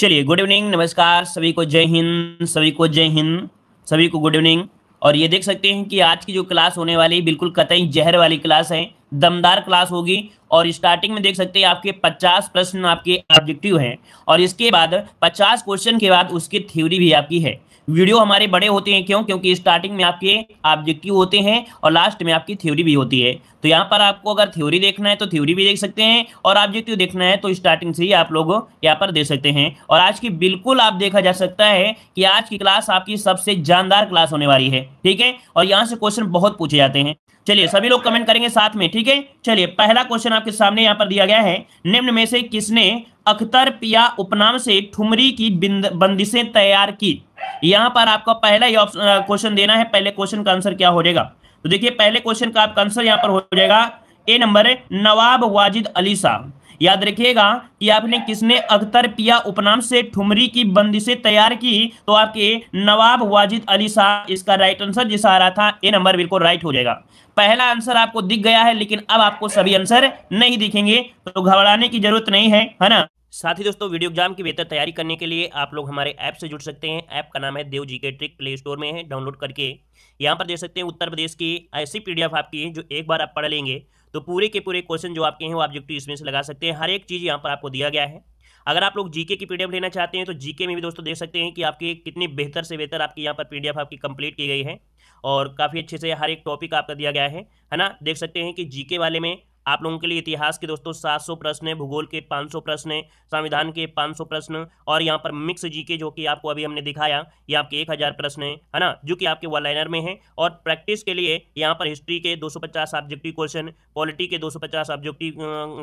चलिए good evening नमस्कार सभी को जय हिंद सभी को जय हिंद सभी को गुड इवनिंग और ये देख सकते हैं कि आज की जो क्लास होने वाली बिल्कुल कतई जहर वाली क्लास है दमदार क्लास होगी और स्टार्टिंग में देख सकते हैं आपके 50 प्रश्न आपके ऑब्जेक्टिव हैं और इसके बाद 50 क्वेश्चन के बाद उसकी थ्योरी भी आपकी है वीडियो हमारे बड़े होते हैं क्यों क्योंकि स्टार्टिंग में आपके ऑब्जेक्टिव होते हैं और लास्ट में आपकी थ्योरी भी होती है तो यहाँ पर आपको अगर थ्योरी देखना है तो थ्योरी भी देख सकते हैं और ऑब्जेक्टिव देखना है तो स्टार्टिंग से ही आप लोग यहाँ पर दे सकते हैं और आज की बिल्कुल आप देखा जा सकता है कि आज की क्लास आपकी सबसे जानदार क्लास होने वाली है ठीक है और यहाँ से क्वेश्चन बहुत पूछे जाते हैं चलिए सभी लोग कमेंट करेंगे साथ में ठीक है चलिए पहला क्वेश्चन आपके सामने यहाँ पर दिया गया है निम्न में से किसने अख्तर पिया उपनाम से ठुमरी की बंदिशें तैयार की यहाँ पर आपका पहला ही ऑप्शन क्वेश्चन देना है पहले क्वेश्चन का आंसर क्या हो जाएगा तो देखिए पहले क्वेश्चन का आपका आंसर यहाँ पर हो जाएगा ए नंबर नवाब वाजिद अली साहब याद रखिएगा कि आपने किसने अख्तर पिया उपनाम से ठुमरी की बंदी से तैयार की तो आपके नवाब वाजिद अली शाह इसका राइट आंसर जिस आ रहा था ए नंबर बिल्कुल राइट हो जाएगा पहला आंसर आपको दिख गया है लेकिन अब आपको सभी आंसर नहीं दिखेंगे तो घबराने की जरूरत नहीं है है ना साथ ही दोस्तों वीडियो एग्जाम की बेहतर तैयारी करने के लिए आप लोग हमारे ऐप से जुड़ सकते हैं ऐप का नाम है देव जी के ट्रिक प्ले स्टोर में है डाउनलोड करके यहाँ पर देख सकते हैं उत्तर प्रदेश की ऐसी पीडीएफ आपकी जो एक बार आप पढ़ लेंगे तो पूरे के पूरे क्वेश्चन जो आपके हैं वो ऑब्जेक्टिव इसमें से लगा सकते हैं हर एक चीज़ यहाँ पर आपको दिया गया है अगर आप लोग जीके की पीडीएफ लेना चाहते हैं तो जीके में भी दोस्तों देख सकते हैं कि आपकी कितनी बेहतर से बेहतर आपकी यहाँ पर पीडीएफ आपकी कंप्लीट की गई है और काफ़ी अच्छे से हर एक टॉपिक आपका दिया गया है है ना देख सकते हैं कि जीके वाले में आप लोगों के लिए इतिहास के दोस्तों 700 प्रश्न है भूगोल के 500 प्रश्न है संविधान के 500 प्रश्न और यहाँ पर मिक्स जी के जो कि आपको अभी हमने दिखाया ये आपके एक हज़ार प्रश्न है है ना जो कि आपके वन लाइनर में है और प्रैक्टिस के लिए यहाँ पर हिस्ट्री के 250 ऑब्जेक्टिव क्वेश्चन पॉलिटी के 250 ऑब्जेक्टिव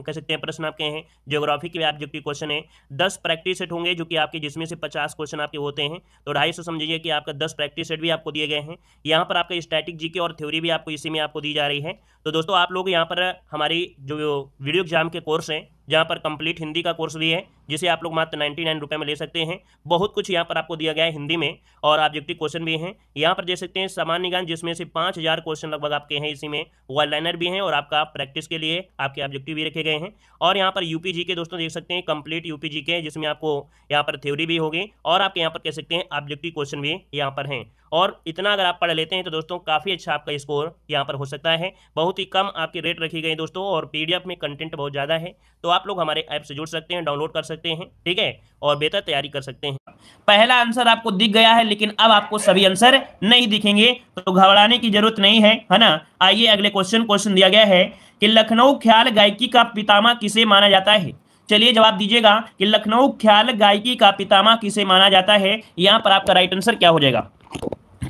कह सकते हैं प्रश्न आपके हैं जोग्राफी के ऑब्जेक्टिव क्वेश्चन है दस प्रैक्टिस सेट होंगे जो कि आपके जिसमें से पचास क्वेश्चन आपके होते हैं तो ढाई समझिए कि आपका दस प्रैक्टिस सेट भी आपको दिए गए हैं यहाँ पर आपका स्टैटिक जी और थ्योरी भी आपको इसी में आपको दी जा रही है तो दोस्तों आप लोग यहाँ पर हमारे हमारी जो वीडियो एग्जाम के कोर्स हैं जहाँ पर कंप्लीट हिंदी का कोर्स भी है जिसे आप लोग मात्र नाइन्टी नाइन रुपये में ले सकते हैं बहुत कुछ यहाँ पर आपको दिया गया है हिंदी में और ऑब्जेक्टिव क्वेश्चन भी हैं यहाँ पर देख सकते हैं सामान्य ज्ञान जिसमें से पाँच हज़ार क्वेश्चन लगभग आपके हैं इसी में वन लाइनर भी हैं और आपका प्रैक्टिस के लिए आपके ऑब्जेक्टिव भी रखे गए हैं और यहाँ पर यूपी जी के दोस्तों देख सकते हैं कंप्लीट यूपी जी के जिसमें आपको यहाँ पर थ्योरी भी होगी और आपके यहाँ पर कह सकते हैं ऑब्जेक्टिव क्वेश्चन भी यहाँ पर हैं और इतना अगर आप पढ़ लेते हैं तो दोस्तों काफ़ी अच्छा आपका स्कोर यहाँ पर हो सकता है बहुत ही कम आपकी रेट रखी गई दोस्तों और पी में कंटेंट बहुत ज़्यादा है तो आप लोग हमारे ऐप से जुड़ सकते हैं डाउनलोड कर सकते हैं सकते हैं ठीक है और बेहतर तैयारी कर सकते हैं पहला आंसर आपको दिख गया है लेकिन अब आपको सभी आंसर नहीं दिखेंगे तो घबराने की जरूरत नहीं है है ना आइए अगले क्वेश्चन क्वेश्चन दिया गया है कि लखनऊ ख्याल गायकी का पितामा किसे माना जाता है चलिए जवाब दीजिएगा कि लखनऊ ख्याल गायकी का पितामा किसे माना जाता है यहाँ पर आपका राइट आंसर क्या हो जाएगा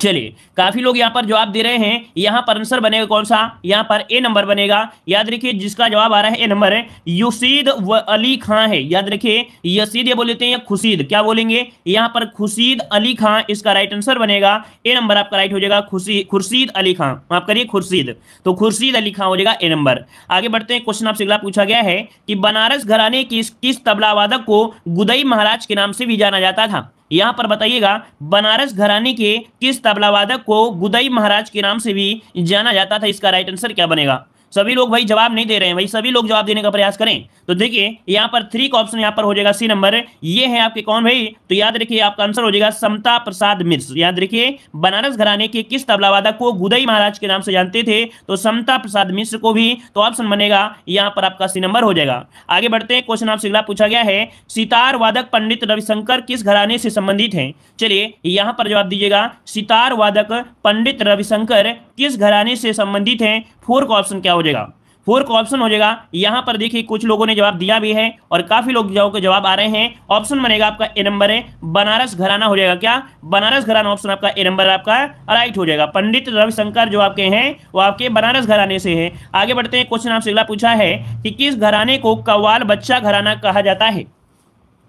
चलिए काफी लोग यहाँ पर जवाब दे रहे हैं यहाँ पर आंसर बनेगा कौन सा यहाँ पर ए नंबर बनेगा याद रखिए जिसका जवाब आ रहा है ए नंबर है युसीद अली खां है याद रखिए यसीद ये बोलते हैं या खुशीद क्या बोलेंगे यहाँ पर खुशीद अली खां इसका राइट आंसर बनेगा ए नंबर आपका राइट हो जाएगा खुशी खुर्शीद अली खां माफ करिए खुर्शीद तो खुर्शीद अली खां हो जाएगा ए नंबर आगे बढ़ते हैं क्वेश्चन आपसे अगला पूछा गया है कि बनारस घराने किस किस तबला वादक को गुदई महाराज के नाम से भी जाना जाता था यहाँ पर बताइएगा बनारस घराने के किस तबला वादक को गुदई महाराज के नाम से भी जाना जाता था इसका राइट आंसर क्या बनेगा सभी लोग भाई जवाब नहीं दे रहे हैं भाई सभी लोग जवाब देने का प्रयास करें तो देखिए यहाँ पर थ्री का ऑप्शन यहाँ पर हो जाएगा सी नंबर ये है आपके कौन भाई तो याद रखिए आपका आंसर हो जाएगा समता प्रसाद मिर्स याद रखिए बनारस घराने के किस तबलावादक को गुदई महाराज के नाम से जानते थे तो समता प्रसाद मिश्र को भी तो ऑप्शन बनेगा यहाँ पर आपका सी नंबर हो जाएगा आगे बढ़ते हैं क्वेश्चन आपसे अगला पूछा गया है सितार वादक पंडित रविशंकर किस घराने से संबंधित है चलिए यहाँ पर जवाब दीजिएगा सितार वादक पंडित रविशंकर किस घराने से संबंधित हैं फोर का ऑप्शन क्या हो जाएगा फोर का ऑप्शन हो जाएगा यहां पर देखिए कुछ लोगों ने जवाब दिया भी है और काफी लोग के जवाब आ रहे हैं ऑप्शन बनेगा आपका ए नंबर है बनारस घराना हो जाएगा क्या बनारस घराना ऑप्शन आपका ए नंबर आपका राइट हो जाएगा पंडित रविशंकर जो आपके हैं वो आपके बनारस घराने से हैं आगे बढ़ते हैं क्वेश्चन आपसे अगला पूछा है कि किस घराने को कवाल बच्चा घराना कहा जाता है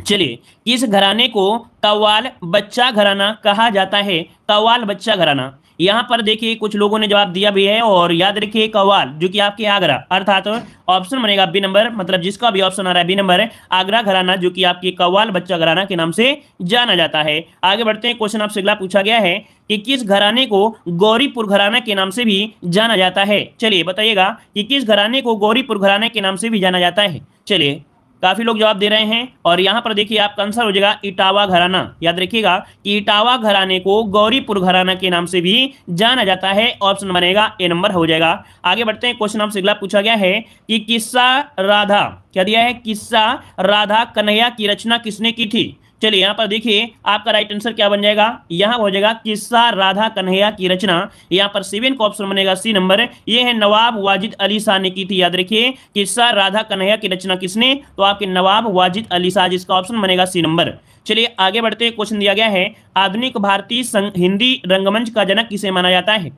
चलिए किस घराने को कवाल बच्चा घराना कहा जाता है कवाल बच्चा घराना यहाँ पर देखिए कुछ लोगों ने जवाब दिया भी है और याद रखिए कवाल जो कि आपके आगरा अर्थात ऑप्शन बनेगा बी नंबर मतलब जिसका भी ऑप्शन आ रहा है बी नंबर है आगरा घराना जो कि आपके कवाल बच्चा घराना के नाम से जाना जाता है आगे बढ़ते हैं क्वेश्चन आपसे अगला पूछा गया है कि किस घराने को गौरीपुर घराना के नाम से भी जाना जाता है चलिए बताइएगा कि किस घराने को गौरीपुर घराना के नाम से भी जाना जाता है चलिए काफी लोग जवाब दे रहे हैं और यहाँ पर देखिए आपका आंसर हो जाएगा इटावा घराना याद रखिएगा कि इटावा घराने को गौरीपुर घराना के नाम से भी जाना जाता है ऑप्शन बनेगा ए नंबर हो जाएगा आगे बढ़ते हैं क्वेश्चन आपसे अगला पूछा गया है कि किस्सा राधा क्या दिया है किस्सा राधा कन्हैया की रचना किसने की थी चलिए यहाँ पर देखिए आपका राइट आंसर क्या बन जाएगा यहाँ हो जाएगा किस्सा राधा कन्हैया की रचना यहाँ पर सेवन का ऑप्शन बनेगा सी नंबर ये है नवाब वाजिद अली शाह ने की थी याद रखिए किस्सा राधा कन्हैया की रचना किसने तो आपके नवाब वाजिद अली शाह जिसका ऑप्शन बनेगा सी नंबर चलिए आगे बढ़ते क्वेश्चन दिया गया है आधुनिक भारतीय हिंदी रंगमंच का जनक किसे माना जाता है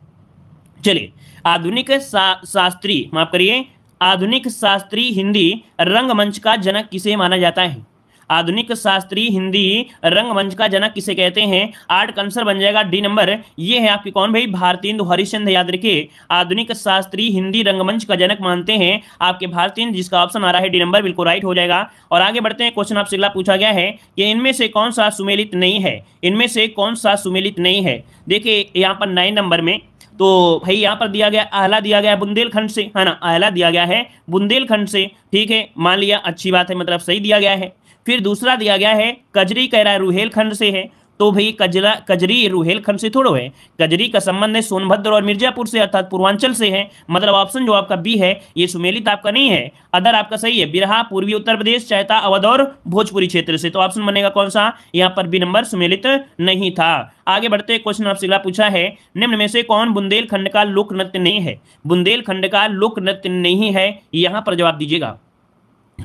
चलिए आधुनिक सा, शास्त्री माफ करिए आधुनिक शास्त्रीय हिंदी रंगमंच का जनक किसे माना जाता है आधुनिक शास्त्रीय हिंदी रंगमंच का जनक किसे कहते हैं आर्ट कंसर बन जाएगा डी नंबर ये है आपके कौन भाई भारतीय हरिश्चंद याद रखे आधुनिक शास्त्रीय हिंदी रंगमंच का जनक मानते हैं आपके भारतीय जिसका ऑप्शन आ रहा है डी नंबर बिल्कुल राइट हो जाएगा और आगे बढ़ते हैं क्वेश्चन आपसे अगला पूछा गया है कि इनमें से कौन सा सुमेलित नहीं है इनमें से कौन सा सुमेलित नहीं है देखिए यहाँ पर नाइन नंबर में तो भाई यहाँ पर दिया गया आहला दिया गया बुंदेलखंड से है हाँ ना आहला दिया गया है बुंदेलखंड से ठीक है मान लिया अच्छी बात है मतलब सही दिया गया है फिर दूसरा दिया गया है कजरी कह रहा है रूहेलखंड से है तो भाई कजरा कजरी रूहेलखंड से थोड़ो है कजरी का संबंध है सोनभद्र और मिर्जापुर से अर्थात पूर्वांचल से है मतलब ऑप्शन जो आपका बी है ये सुमेलित आपका नहीं है अदर आपका सही है बिरहा पूर्वी उत्तर प्रदेश चैता अवध और भोजपुरी क्षेत्र से तो ऑप्शन बनेगा कौन सा यहाँ पर बी नंबर सुमेलित नहीं था आगे बढ़ते क्वेश्चन आपसे पूछा है निम्न में से कौन बुंदेलखंड का लोक नृत्य नहीं है बुंदेलखंड का लोक नृत्य नहीं है यहाँ पर जवाब दीजिएगा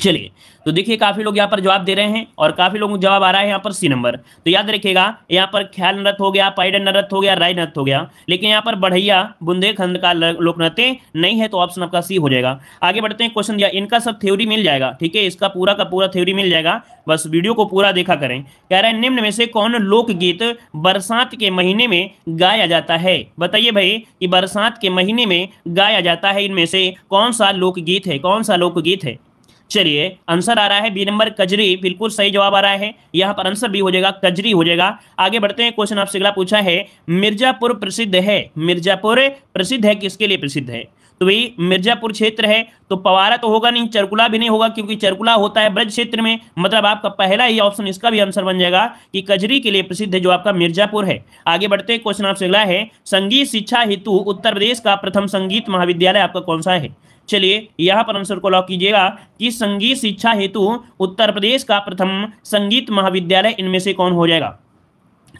चलिए तो देखिए काफ़ी लोग यहाँ पर जवाब दे रहे हैं और काफ़ी लोगों को जवाब आ रहा है यहाँ पर सी नंबर तो याद रखिएगा यहाँ पर ख्याल नृत्य हो गया पाइडन नृत्य हो गया राय नृत्य हो गया लेकिन यहाँ पर बढ़िया खंड का लोक नृत्य नहीं है तो ऑप्शन आपका सी हो जाएगा आगे बढ़ते हैं क्वेश्चन दिया इनका सब थ्योरी मिल जाएगा ठीक है इसका पूरा का पूरा थ्योरी मिल जाएगा बस वीडियो को पूरा देखा करें कह रहे हैं निम्न में से कौन लोकगीत बरसात के महीने में गाया जाता है बताइए भाई कि बरसात के महीने में गाया जाता है इनमें से कौन सा लोकगीत है कौन सा लोकगीत है चलिए आंसर आ रहा है बी नंबर कजरी बिल्कुल सही जवाब आ रहा है यहाँ पर आंसर बी हो जाएगा कजरी हो जाएगा आगे बढ़ते हैं क्वेश्चन आपसे अगला पूछा है मिर्जापुर प्रसिद्ध है मिर्जापुर प्रसिद्ध है किसके लिए प्रसिद्ध है तो भाई मिर्जापुर क्षेत्र है तो पवारा तो होगा नहीं चरकुला भी नहीं होगा क्योंकि चरकुला होता है ब्रज क्षेत्र में मतलब आपका पहला ही ऑप्शन इसका भी आंसर बन जाएगा कि कजरी के लिए प्रसिद्ध है जो आपका मिर्जापुर है आगे बढ़ते हैं क्वेश्चन आपसे अगला है संगीत शिक्षा हेतु उत्तर प्रदेश का प्रथम संगीत महाविद्यालय आपका कौन सा है चलिए यहाँ पर आंसर को लॉक कीजिएगा कि संगीत शिक्षा हेतु उत्तर प्रदेश का प्रथम संगीत महाविद्यालय इनमें से कौन हो जाएगा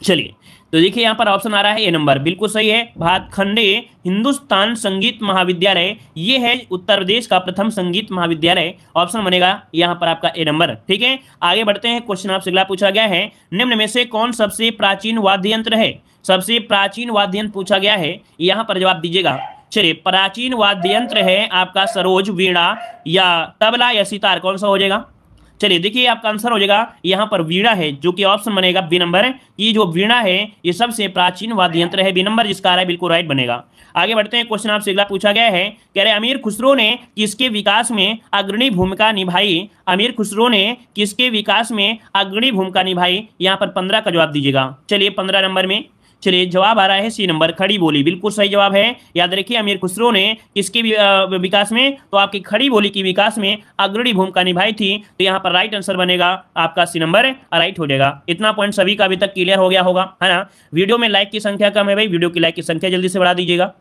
चलिए तो देखिए यहाँ पर ऑप्शन आ रहा है ए नंबर बिल्कुल सही है भातखंडे हिंदुस्तान संगीत महाविद्यालय ये है उत्तर प्रदेश का प्रथम संगीत महाविद्यालय ऑप्शन बनेगा यहाँ पर आपका ए नंबर ठीक है आगे बढ़ते हैं क्वेश्चन आपसे अगला पूछा गया है निम्न में से कौन सबसे प्राचीन वाद्य यंत्र है सबसे प्राचीन वाद्य यंत्र पूछा गया है यहाँ पर जवाब दीजिएगा चलिए प्राचीन वाद्य यंत्र है आपका सरोज वीणा या तबला या सितार कौन सा हो जाएगा चलिए देखिए आपका आंसर हो जाएगा यहाँ पर वीणा है जो कि ऑप्शन बनेगा बी नंबर ये जो वीणा है ये सबसे प्राचीन वाद्य यंत्र है बी नंबर जिसका आ रहा है बिल्कुल राइट बनेगा आगे बढ़ते हैं क्वेश्चन आपसे अगला पूछा गया है कह रहे अमीर खुसरो ने किसके विकास में अग्रणी भूमिका निभाई अमीर खुसरो ने किसके विकास में अग्रणी भूमिका निभाई यहाँ पर पंद्रह का जवाब दीजिएगा चलिए पंद्रह नंबर में चलिए जवाब आ रहा है सी नंबर खड़ी बोली बिल्कुल सही जवाब है याद रखिए अमीर खुसरो ने किसके विकास में तो आपकी खड़ी बोली की विकास में अग्रणी भूमिका निभाई थी तो यहाँ पर राइट आंसर बनेगा आपका सी नंबर राइट हो जाएगा इतना पॉइंट सभी का अभी तक क्लियर हो गया होगा है ना वीडियो में लाइक की संख्या कम है भाई वीडियो की लाइक की संख्या जल्दी से बढ़ा दीजिएगा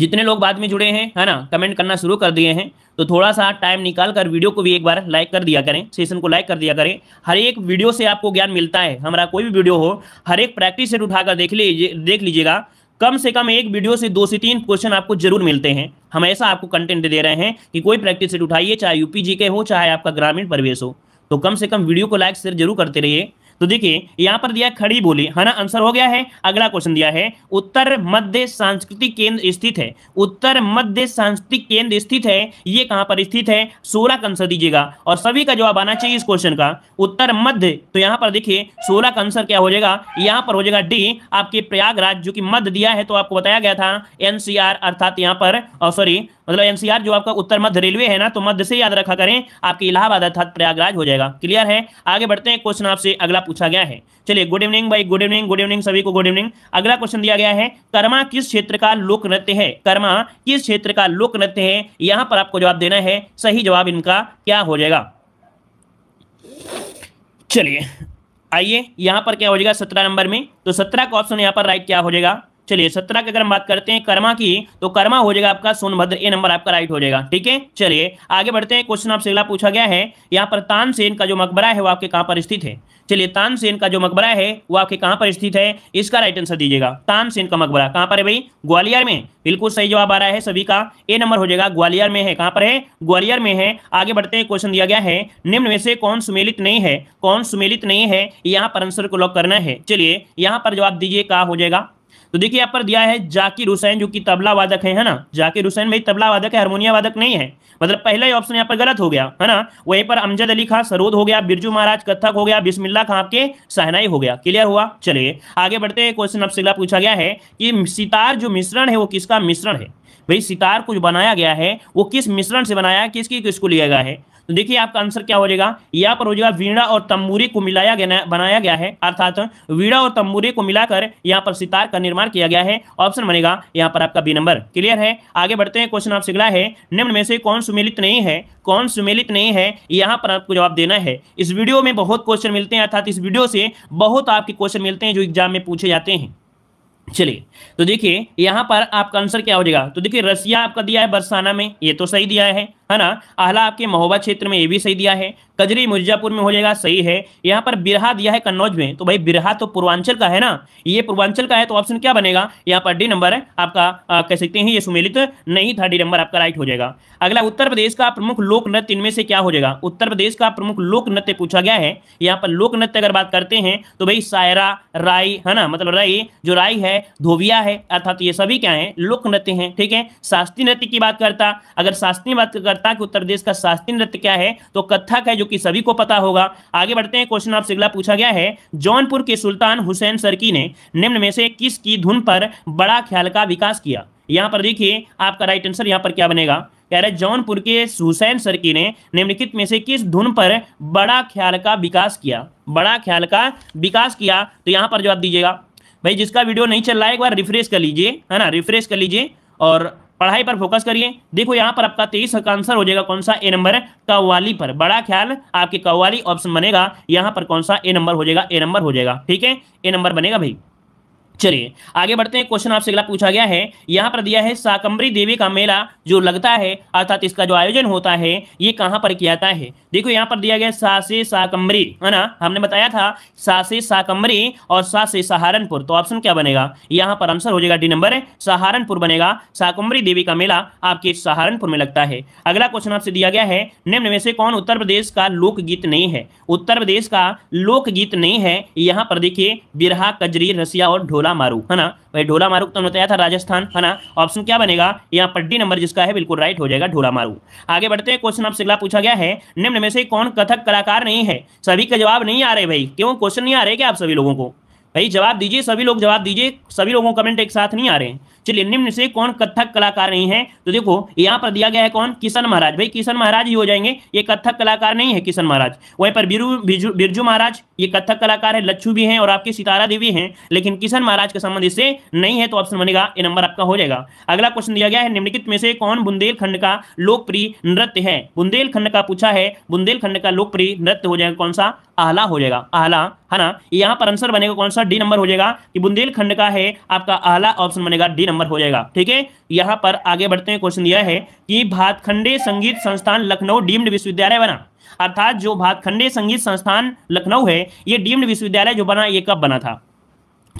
जितने लोग बाद में जुड़े हैं है ना कमेंट करना शुरू कर दिए हैं तो थोड़ा सा टाइम निकाल कर वीडियो को भी एक बार लाइक कर दिया करें सेशन को लाइक कर दिया करें हर एक वीडियो से आपको ज्ञान मिलता है हमारा कोई भी वीडियो हो हर एक प्रैक्टिस सेट उठाकर देख लीजिए देख लीजिएगा कम से कम एक वीडियो से दो से तीन क्वेश्चन आपको जरूर मिलते हैं हम ऐसा आपको कंटेंट दे रहे हैं कि कोई प्रैक्टिस सेट उठाइए चाहे यूपी जी के हो चाहे आपका ग्रामीण परिवेश हो तो कम से कम वीडियो को लाइक शेयर जरूर करते रहिए तो देखिए यहां पर दिया खड़ी बोली है ना आंसर हो गया है अगला क्वेश्चन दिया है उत्तर मध्य सांस्कृतिक केंद्र स्थित है उत्तर मध्य सांस्कृतिक केंद्र स्थित है ये कहां पर स्थित है सोलह का आंसर दीजिएगा और सभी का जवाब आना चाहिए इस क्वेश्चन का उत्तर मध्य तो यहां पर देखिए सोलह का आंसर क्या हो जाएगा यहां पर हो जाएगा डी आपके प्रयागराज जो कि मध्य दिया है तो आपको बताया गया था एनसीआर अर्थात यहां पर सॉरी मतलब एनसीआर जो आपका उत्तर मध्य रेलवे है ना तो मध्य से याद रखा करें आपके इलाहाबाद अर्थात प्रयागराज हो जाएगा क्लियर है आगे बढ़ते हैं क्वेश्चन आपसे अगला पूछा गया है चलिए गुड इवनिंग भाई गुड इवनिंग गुड इवनिंग सभी को गुड इवनिंग अगला क्वेश्चन दिया गया है कर्मा किस क्षेत्र का लोक नृत्य है कर्मा किस क्षेत्र का लोक नृत्य है यहां पर आपको जवाब देना है सही जवाब इनका क्या हो जाएगा चलिए आइए यहां पर क्या हो जाएगा सत्रह नंबर में तो सत्रह का ऑप्शन यहां पर राइट क्या हो जाएगा चलिए सत्रह की अगर हम बात करते हैं कर्मा की तो कर्मा हो जाएगा आपका सोनभद्र ए नंबर आपका राइट हो जाएगा ठीक है चलिए आगे बढ़ते हैं क्वेश्चन आपसे अगला पूछा गया है यहाँ पर तानसेन का जो मकबरा है वो आपके कहाँ पर स्थित है चलिए तानसेन का जो मकबरा है वो आपके कहाँ पर स्थित है इसका राइट आंसर दीजिएगा तानसेन का मकबरा कहाँ पर है भाई ग्वालियर में बिल्कुल सही जवाब आ रहा है सभी का ए नंबर हो जाएगा ग्वालियर में है कहाँ पर है ग्वालियर में है आगे बढ़ते हैं क्वेश्चन दिया गया है निम्न में से कौन सुमेलित नहीं है कौन सुमेलित नहीं है यहाँ पर आंसर को लॉक करना है चलिए यहाँ पर जवाब दीजिए कहा हो जाएगा तो देखिए यहाँ पर दिया है जाकिर हुसैन जो कि तबला वादक है है ना जाकिर हुसैन भाई तबला वादक है हारमोनिया वादक नहीं है मतलब पहला ही ऑप्शन यहाँ पर गलत हो गया है ना वहीं पर अमजद अली खान सरोद हो गया बिरजू महाराज कथक हो गया बिस्मिल्ला खां आपके सहनाई हो गया क्लियर हुआ चलिए आगे बढ़ते हैं क्वेश्चन आपसे अगला पूछा गया है कि सितार जो मिश्रण है वो किसका मिश्रण है भाई सितार कुछ बनाया गया है वो किस मिश्रण से बनाया है किसकी किसको लिया गया है तो देखिए आपका आंसर क्या हो जाएगा यहाँ पर हो जाएगा वीणा और तम्बूरी को मिलाया गया बनाया गया है अर्थात वीणा और तम्बूरी को मिलाकर यहाँ पर सितार का निर्माण किया गया है ऑप्शन बनेगा यहाँ पर आपका बी नंबर क्लियर है आगे बढ़ते हैं क्वेश्चन आपसे अगला है निम्न में से कौन सुमिलित नहीं है कौन सुमिलित नहीं है यहाँ पर आपको जवाब देना है इस वीडियो में बहुत क्वेश्चन मिलते हैं अर्थात इस वीडियो से बहुत आपके क्वेश्चन मिलते हैं जो एग्जाम में पूछे जाते हैं चलिए तो देखिए यहाँ पर आपका आंसर क्या हो जाएगा तो देखिए रसिया आपका दिया है बरसाना में ये तो सही दिया है है ना आहला आपके महोबा क्षेत्र में ये भी सही दिया है कजरी मिर्जापुर में हो जाएगा सही है यहाँ पर बिरहा दिया है कन्नौज में तो भाई बिरहा तो पूर्वांचल का है ना ये पूर्वांचल का है तो ऑप्शन क्या बनेगा यहाँ पर डी नंबर आपका आ, कह सकते हैं ये सुमेलित नहीं था डी नंबर आपका राइट हो जाएगा अगला उत्तर प्रदेश का प्रमुख लोक नृत्य इनमें से क्या हो जाएगा उत्तर प्रदेश का प्रमुख लोक नृत्य पूछा गया है यहाँ पर लोक नृत्य अगर बात करते हैं तो भाई सायरा राई है ना मतलब राई जो राई है धोबिया है अर्थात ये सभी क्या है लोक नृत्य है ठीक है शास्त्रीय नृत्य की बात करता अगर शास्त्रीय बात कथक उत्तर प्रदेश का शास्त्रीय नृत्य क्या है तो कथक है जो कि सभी को पता होगा आगे बढ़ते हैं क्वेश्चन आपसे अगला पूछा गया है जौनपुर के सुल्तान हुसैन सरकी ने निम्न में से किस धुन पर बड़ा ख्याल का विकास किया यहाँ पर देखिए आपका राइट आंसर यहाँ पर क्या बनेगा कह रहे जौनपुर के हुसैन सरकी ने निम्नलिखित में से किस धुन पर बड़ा ख्याल का विकास किया बड़ा ख्याल का विकास किया तो यहाँ पर जवाब दीजिएगा भाई जिसका वीडियो नहीं चल रहा है एक बार रिफ्रेश कर लीजिए है ना रिफ्रेश कर लीजिए और पढ़ाई पर फोकस करिए देखो यहाँ पर आपका तेईस का आंसर हो जाएगा कौन सा ए नंबर कव्वाली पर बड़ा ख्याल आपके कव्वाली ऑप्शन बनेगा यहाँ पर कौन सा ए नंबर हो जाएगा ए नंबर हो जाएगा ठीक है ए नंबर बनेगा भाई चलिए आगे बढ़ते हैं क्वेश्चन आपसे अगला पूछा गया है यहाँ पर दिया है साकम्बरी देवी का मेला जो लगता है अर्थात इसका जो आयोजन होता है ये कहाँ पर किया जाता है देखो यहाँ पर दिया गया सासे साकम्बरी है ना हमने बताया था सासे साकम्बरी और सासे सहारनपुर तो ऑप्शन क्या बनेगा यहाँ पर आंसर हो जाएगा डी नंबर सहारनपुर बनेगा साकम्बरी देवी का मेला आपके सहारनपुर में लगता है अगला क्वेश्चन आपसे दिया गया है निम्न में से कौन उत्तर प्रदेश का लोकगीत नहीं है उत्तर प्रदेश का लोकगीत नहीं है यहाँ पर देखिए बिरहा कजरी रसिया और ढोल ढोला मारू है ना भाई ढोला मारू तो बताया था राजस्थान है ना ऑप्शन क्या बनेगा यहाँ पर डी नंबर जिसका है बिल्कुल राइट हो जाएगा ढोला मारू आगे बढ़ते हैं क्वेश्चन आपसे अगला पूछा गया है निम्न में से कौन कथक कलाकार नहीं है सभी का जवाब नहीं आ रहे भाई क्यों क्वेश्चन नहीं आ रहे क्या आप सभी लोगों को भाई जवाब दीजिए सभी लोग जवाब दीजिए सभी लोगों कमेंट एक साथ नहीं आ रहे हैं चलिए निम्न से कौन कथक कलाकार नहीं है तो देखो यहाँ पर दिया गया है कौन किशन महाराज भाई किशन महाराज ही हो जाएंगे ये कथक कलाकार नहीं है किशन महाराज वहीं पर बिरजू बिरजू महाराज ये कथक कलाकार है लच्छू भी हैं और आपके सितारा देवी हैं लेकिन किशन महाराज के संबंध इससे नहीं है तो ऑप्शन बनेगा ये नंबर आपका हो जाएगा अगला क्वेश्चन दिया गया है निम्नलिखित में से कौन बुंदेलखंड का लोकप्रिय नृत्य है बुंदेलखंड का पूछा है बुंदेलखंड का लोकप्रिय नृत्य हो जाएगा कौन सा आहला हो जाएगा आहला है ना यहाँ पर आंसर बनेगा कौन सा डी नंबर हो जाएगा कि बुंदेलखंड का है आपका आहला ऑप्शन बनेगा डी नंबर नंबर हो जाएगा ठीक है यहाँ पर आगे बढ़ते हैं क्वेश्चन दिया है कि भातखंडे संगीत संस्थान लखनऊ डीम्ड विश्वविद्यालय बना अर्थात जो भातखंडे संगीत संस्थान लखनऊ है ये डीम्ड विश्वविद्यालय जो बना ये कब बना था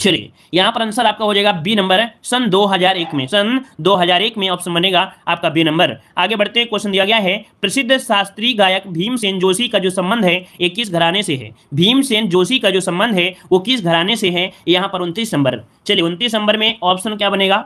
चलिए यहाँ पर आंसर आपका हो जाएगा बी नंबर सन 2001 में सन 2001 में ऑप्शन बनेगा आपका बी नंबर आगे बढ़ते क्वेश्चन दिया गया है प्रसिद्ध शास्त्रीय गायक भीमसेन जोशी का जो संबंध है ये किस घराने से है भीमसेन जोशी का जो संबंध है वो किस घराने से है यहां पर उन्तीस नंबर चलिए उन्तीस नंबर में ऑप्शन क्या बनेगा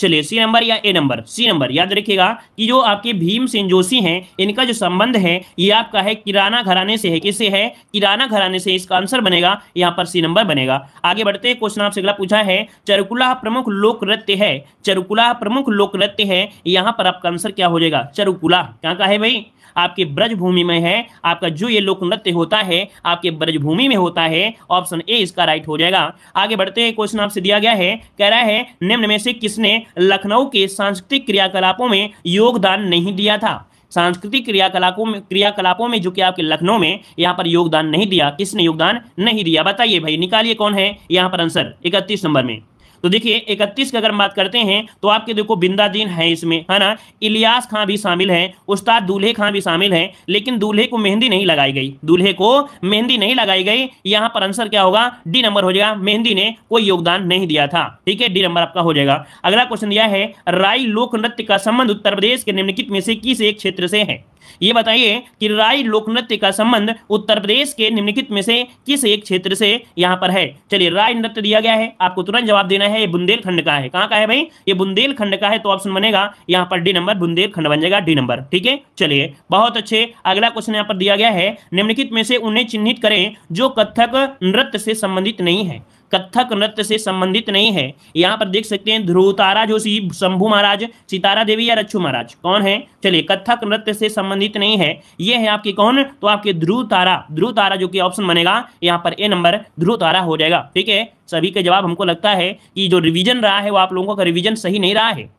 चलिए सी नंबर या ए नंबर सी नंबर याद रखिएगा कि जो आपके भीम सिंह जोशी हैं इनका जो संबंध है ये आपका है किराना घराने से है किसे है किराना घराने से इसका आंसर बनेगा यहाँ पर सी नंबर बनेगा आगे बढ़ते क्वेश्चन आपसे अगला पूछा है चरकुला प्रमुख लोक नृत्य है चरकुला प्रमुख लोक नृत्य है यहाँ पर आपका आंसर क्या हो जाएगा चरुकुला क्या का है भाई आपके ब्रजभूमि में है आपका जो ये लोक नृत्य होता है आपके ब्रजभूमि में होता है ऑप्शन ए इसका राइट हो जाएगा आगे बढ़ते हैं क्वेश्चन आपसे दिया गया है कह रहा है निम्न में से किसने लखनऊ के सांस्कृतिक क्रियाकलापों में योगदान नहीं दिया था सांस्कृतिक क्रियाकलापों में क्रियाकलापों में जो कि आपके लखनऊ में यहाँ पर योगदान नहीं दिया किसने योगदान नहीं दिया बताइए भाई निकालिए कौन है यहाँ पर आंसर इकतीस नंबर में तो देखिए इकतीस की अगर बात करते हैं तो आपके देखो बिंदादीन है इसमें है ना इलियास खां भी शामिल है उस्ताद दूल्हे खां भी शामिल है लेकिन दूल्हे को मेहंदी नहीं लगाई गई दूल्हे को मेहंदी नहीं लगाई गई यहाँ पर आंसर क्या होगा डी नंबर हो जाएगा मेहंदी ने कोई योगदान नहीं दिया था ठीक है डी नंबर आपका हो जाएगा अगला क्वेश्चन दिया है राय लोक नृत्य का संबंध उत्तर प्रदेश के निम्नलिखित में से किस एक क्षेत्र से है ये बताइए कि राय लोक नृत्य का संबंध उत्तर प्रदेश के निम्नलिखित में से किस एक क्षेत्र से यहाँ पर है चलिए राय नृत्य दिया गया है आपको तुरंत जवाब देना है ये बुंदेलखंड का है कहाँ का है भाई ये बुंदेलखंड का है तो ऑप्शन बनेगा यहाँ पर डी नंबर बुंदेलखंड बन जाएगा डी नंबर ठीक है चलिए बहुत अच्छे अगला क्वेश्चन यहाँ पर दिया गया है निम्नलिखित में से उन्हें चिन्हित करें जो कथक नृत्य से संबंधित नहीं है कथक नृत्य से संबंधित नहीं है यहाँ पर देख सकते हैं ध्रुवतारा जोशी शंभु महाराज सितारा देवी या रच्छू महाराज कौन है चलिए कथक नृत्य से संबंधित नहीं है ये है आपके कौन तो आपके ध्रुव तारा ध्रुव तारा जो कि ऑप्शन बनेगा यहाँ पर ए नंबर ध्रुव तारा हो जाएगा ठीक है सभी के जवाब हमको लगता है कि जो रिवीजन रहा है वो आप लोगों का रिवीजन सही नहीं रहा है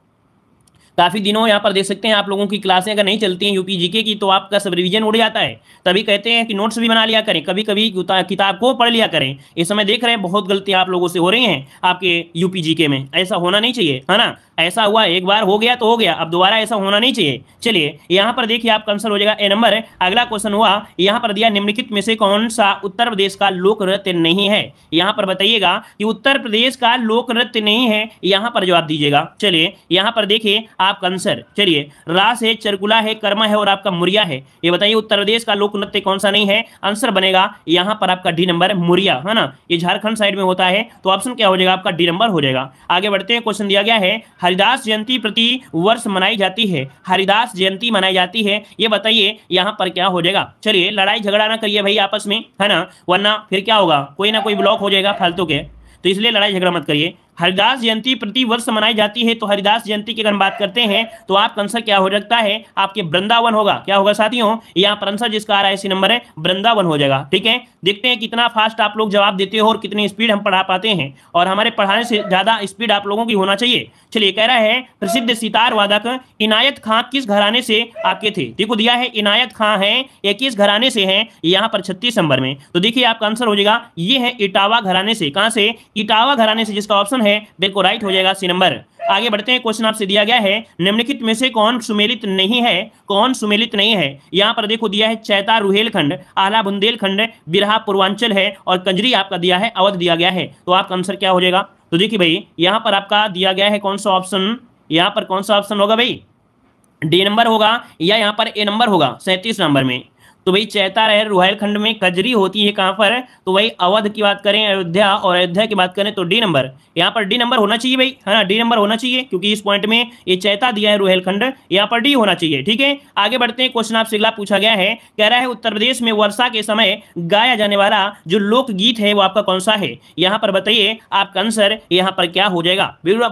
काफ़ी दिनों यहाँ पर देख सकते हैं आप लोगों की क्लासें अगर नहीं चलती हैं यूपी जीके की तो आपका सब रिविजन उड़ जाता है तभी कहते हैं कि नोट्स भी बना लिया करें कभी कभी किताब को पढ़ लिया करें इस समय देख रहे हैं बहुत गलतियाँ आप लोगों से हो रही हैं आपके यूपी जीके में ऐसा होना नहीं चाहिए है ना ऐसा हुआ एक बार हो गया तो हो गया अब दोबारा ऐसा होना नहीं चाहिए चलिए यहाँ पर देखिए आपका आंसर हो जाएगा ए नंबर अगला क्वेश्चन हुआ यहाँ पर दिया निम्नलिखित में से कौन सा उत्तर प्रदेश का लोक नृत्य नहीं है यहाँ पर बताइएगा कि उत्तर प्रदेश का लोक नृत्य नहीं है यहाँ पर जवाब दीजिएगा चलिए यहाँ पर देखिए आपका आंसर चलिए रास है चरकुला है कर्मा है और आपका मुरिया है ये बताइए उत्तर प्रदेश का लोक नृत्य कौन सा नहीं है आंसर बनेगा यहाँ पर आपका डी नंबर मुरिया है ना ये झारखंड साइड में होता है तो ऑप्शन क्या हो जाएगा आपका डी नंबर हो जाएगा आगे बढ़ते हैं क्वेश्चन दिया गया है हरिदास जयंती प्रति वर्ष मनाई जाती है हरिदास जयंती मनाई जाती है ये बताइए यहाँ पर क्या हो जाएगा चलिए लड़ाई झगड़ा ना करिए भाई आपस में है ना वरना फिर क्या होगा कोई ना कोई ब्लॉक हो जाएगा फालतू के तो इसलिए लड़ाई झगड़ा मत करिए हरिदास जयंती प्रति वर्ष मनाई जाती है तो हरिदास जयंती की अगर हम बात करते हैं तो आपका आंसर क्या हो सकता है आपके वृंदावन होगा क्या होगा साथियों यहाँ पर आंसर जिसका आ रहा है इसी नंबर है वृंदावन हो जाएगा ठीक है देखते हैं कितना फास्ट आप लोग जवाब देते हो और कितनी स्पीड हम पढ़ा पाते हैं और हमारे पढ़ाने से ज्यादा स्पीड आप लोगों की होना चाहिए चलिए कह रहा है प्रसिद्ध सितार वादक इनायत खां किस घराने से आपके थे देखो दिया है इनायत खां है ये किस घराने से है यहाँ पर छत्तीस नंबर में तो देखिए आपका आंसर हो जाएगा ये है इटावा घराने से कहां से इटावा घराने से जिसका ऑप्शन कौन है बिल्कुल राइट हो जाएगा सी नंबर आगे बढ़ते हैं क्वेश्चन आपसे दिया गया है निम्नलिखित में से कौन सुमेलित नहीं है कौन सुमेलित नहीं है यहाँ पर देखो दिया है चैता रुहेलखंड आला बुंदेलखंड बिरहा पूर्वांचल है और कंजरी आपका दिया है अवध दिया गया है तो आपका आंसर क्या हो जाएगा तो देखिए भाई यहाँ पर आपका दिया गया है कौन सा ऑप्शन यहाँ पर कौन सा ऑप्शन होगा भाई डी नंबर होगा या यहाँ पर ए नंबर होगा सैंतीस नंबर में तो भाई चैता है खंड में कजरी होती है कहां पर है तो वही अवध की बात करें अयोध्या और अयोध्या की बात करें तो डी नंबर यहाँ पर डी नंबर होना चाहिए भाई है ना डी नंबर होना चाहिए क्योंकि इस पॉइंट में ये चैता दिया है खंड यहाँ पर डी होना चाहिए ठीक है आगे बढ़ते हैं क्वेश्चन आपसे अगला पूछा गया है कह रहा है उत्तर प्रदेश में वर्षा के समय गाया जाने वाला जो लोकगीत है वो आपका कौन सा है यहाँ पर बताइए आपका आंसर यहाँ पर क्या हो जाएगा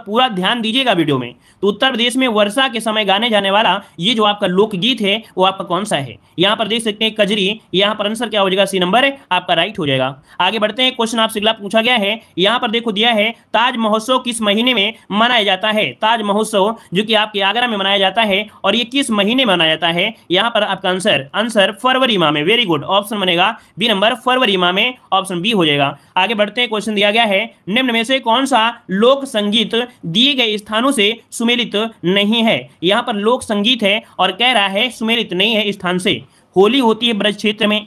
पूरा ध्यान दीजिएगा वीडियो में तो उत्तर प्रदेश में वर्षा के समय गाने जाने वाला ये जो आपका लोकगीत है वो आपका कौन सा है यहाँ पर देख सकते हैं कजरी यहां पर आंसर क्या हो जाएगा सी नंबर आपका राइट हो जाएगा आगे बढ़ते हैं क्वेश्चन आपसे अगला पूछा गया है यहां पर देखो दिया है ताज महोत्सव किस महीने में मनाया जाता है ताज महोत्सव जो कि आपके आगरा में मनाया जाता है और ये किस महीने में मनाया जाता है यहां पर आपका आंसर आंसर फरवरी माह में वेरी गुड ऑप्शन बनेगा बी नंबर फरवरी माह में ऑप्शन बी हो जाएगा आगे बढ़ते हैं क्वेश्चन दिया गया है निम्न में से कौन सा लोक संगीत दिए गए स्थानों से सुमेलित नहीं है यहां पर लोक संगीत है और कह रहा है सुमेलित नहीं है स्थान से होली होती है ब्रज क्षेत्र में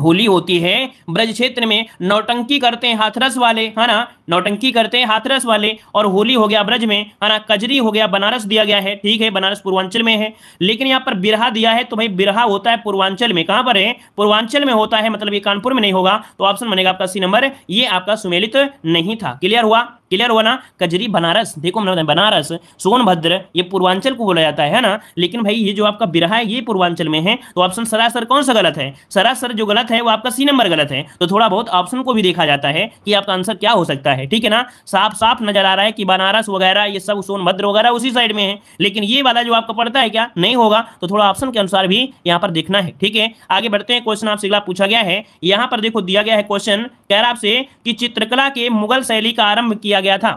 होली होती है ब्रज क्षेत्र में नौटंकी करते हैं हाथरस वाले है ना नौटंकी करते हैं हाथरस वाले और होली हो गया ब्रज में है ना कजरी हो गया बनारस दिया गया है ठीक है बनारस पूर्वांचल में है लेकिन यहाँ पर बिरहा दिया है तो भाई बिरहा होता है पूर्वांचल में कहां पर है पूर्वांचल में होता है मतलब ये कानपुर में नहीं होगा तो ऑप्शन बनेगा आपका सी नंबर ये आपका सुमेलित नहीं था क्लियर हुआ क्लियर हुआ ना कजरी बनारस देखो मैंने बनारस सोनभद्र ये पूर्वांचल को बोला जाता है ना लेकिन भाई ये जो आपका बिरहा है ये पूर्वांचल में है तो ऑप्शन सरासर कौन सा गलत है सरासर जो गलत है वो आपका सी नंबर गलत है तो थोड़ा बहुत ऑप्शन को भी देखा जाता है कि आपका आंसर क्या हो सकता है ठीक है ना साफ साफ नजर आ रहा है कि बनारस वगैरह ये सब सोनभद्र वगैरह उसी साइड में है लेकिन ये वाला जो आपका पड़ता है क्या नहीं होगा तो थोड़ा ऑप्शन के अनुसार भी यहाँ पर देखना है ठीक है आगे बढ़ते हैं क्वेश्चन आपसे अगला पूछा गया है यहाँ पर देखो दिया गया है क्वेश्चन कह रहा आपसे कि चित्रकला के मुगल शैली का आरंभ किया किया गया था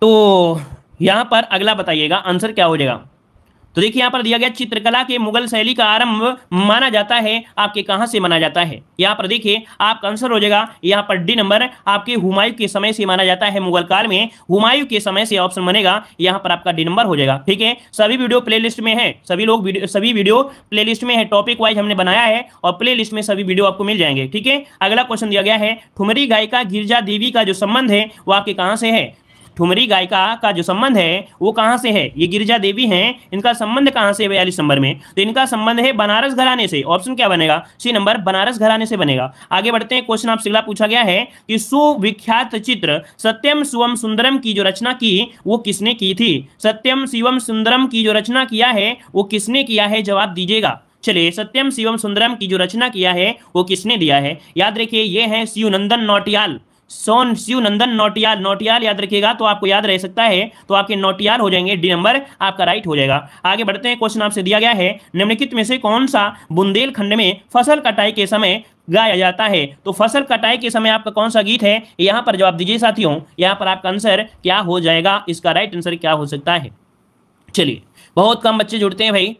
तो यहां पर अगला बताइएगा आंसर क्या हो जाएगा तो देखिए यहाँ पर दिया गया चित्रकला के मुगल शैली का आरंभ माना जाता है आपके कहाँ से माना जाता है यहाँ पर देखिए आपका आंसर हो जाएगा यहाँ पर डी नंबर आपके हुमायूं के समय से माना जाता है मुगल काल में हुमायूं के समय से ऑप्शन बनेगा यहाँ पर आपका डी नंबर हो जाएगा ठीक है सभी वीडियो प्ले में है सभी लोग सभी वीडियो प्ले में है टॉपिक वाइज हमने बनाया है और प्ले में सभी वीडियो आपको मिल जाएंगे ठीक है अगला क्वेश्चन दिया गया है ठुमरी गायिका गिरजा देवी का जो संबंध है वो आपके कहाँ से है ठुमरी गायिका का जो संबंध है वो कहाँ से है ये गिरिजा देवी हैं इनका संबंध कहाँ से है बयालीस नंबर में तो इनका संबंध है बनारस घराने से ऑप्शन क्या बनेगा सी नंबर बनारस घराने से बनेगा आगे बढ़ते हैं क्वेश्चन आपसे अगला पूछा गया है कि सुविख्यात चित्र सत्यम शिवम सुंदरम की जो रचना की वो किसने की थी सत्यम शिवम सुंदरम की जो रचना किया है वो किसने किया है जवाब दीजिएगा चलिए सत्यम शिवम सुंदरम की जो रचना किया है वो किसने दिया है याद रखिए ये है शिवनंदन नौटियाल सोन शिव नंदन नोटियाल नोटियाल याद रखिएगा तो आपको याद रह सकता है तो आपके नोटियाल हो जाएंगे डी नंबर आपका राइट हो जाएगा आगे बढ़ते हैं क्वेश्चन आपसे दिया गया है निम्नलिखित में से कौन सा बुंदेलखंड में फसल कटाई के समय गाया जाता है तो फसल कटाई के समय आपका कौन सा गीत है यहाँ पर जवाब दीजिए साथियों यहाँ पर आपका आंसर क्या हो जाएगा इसका राइट आंसर क्या हो सकता है चलिए बहुत कम बच्चे जुड़ते हैं भाई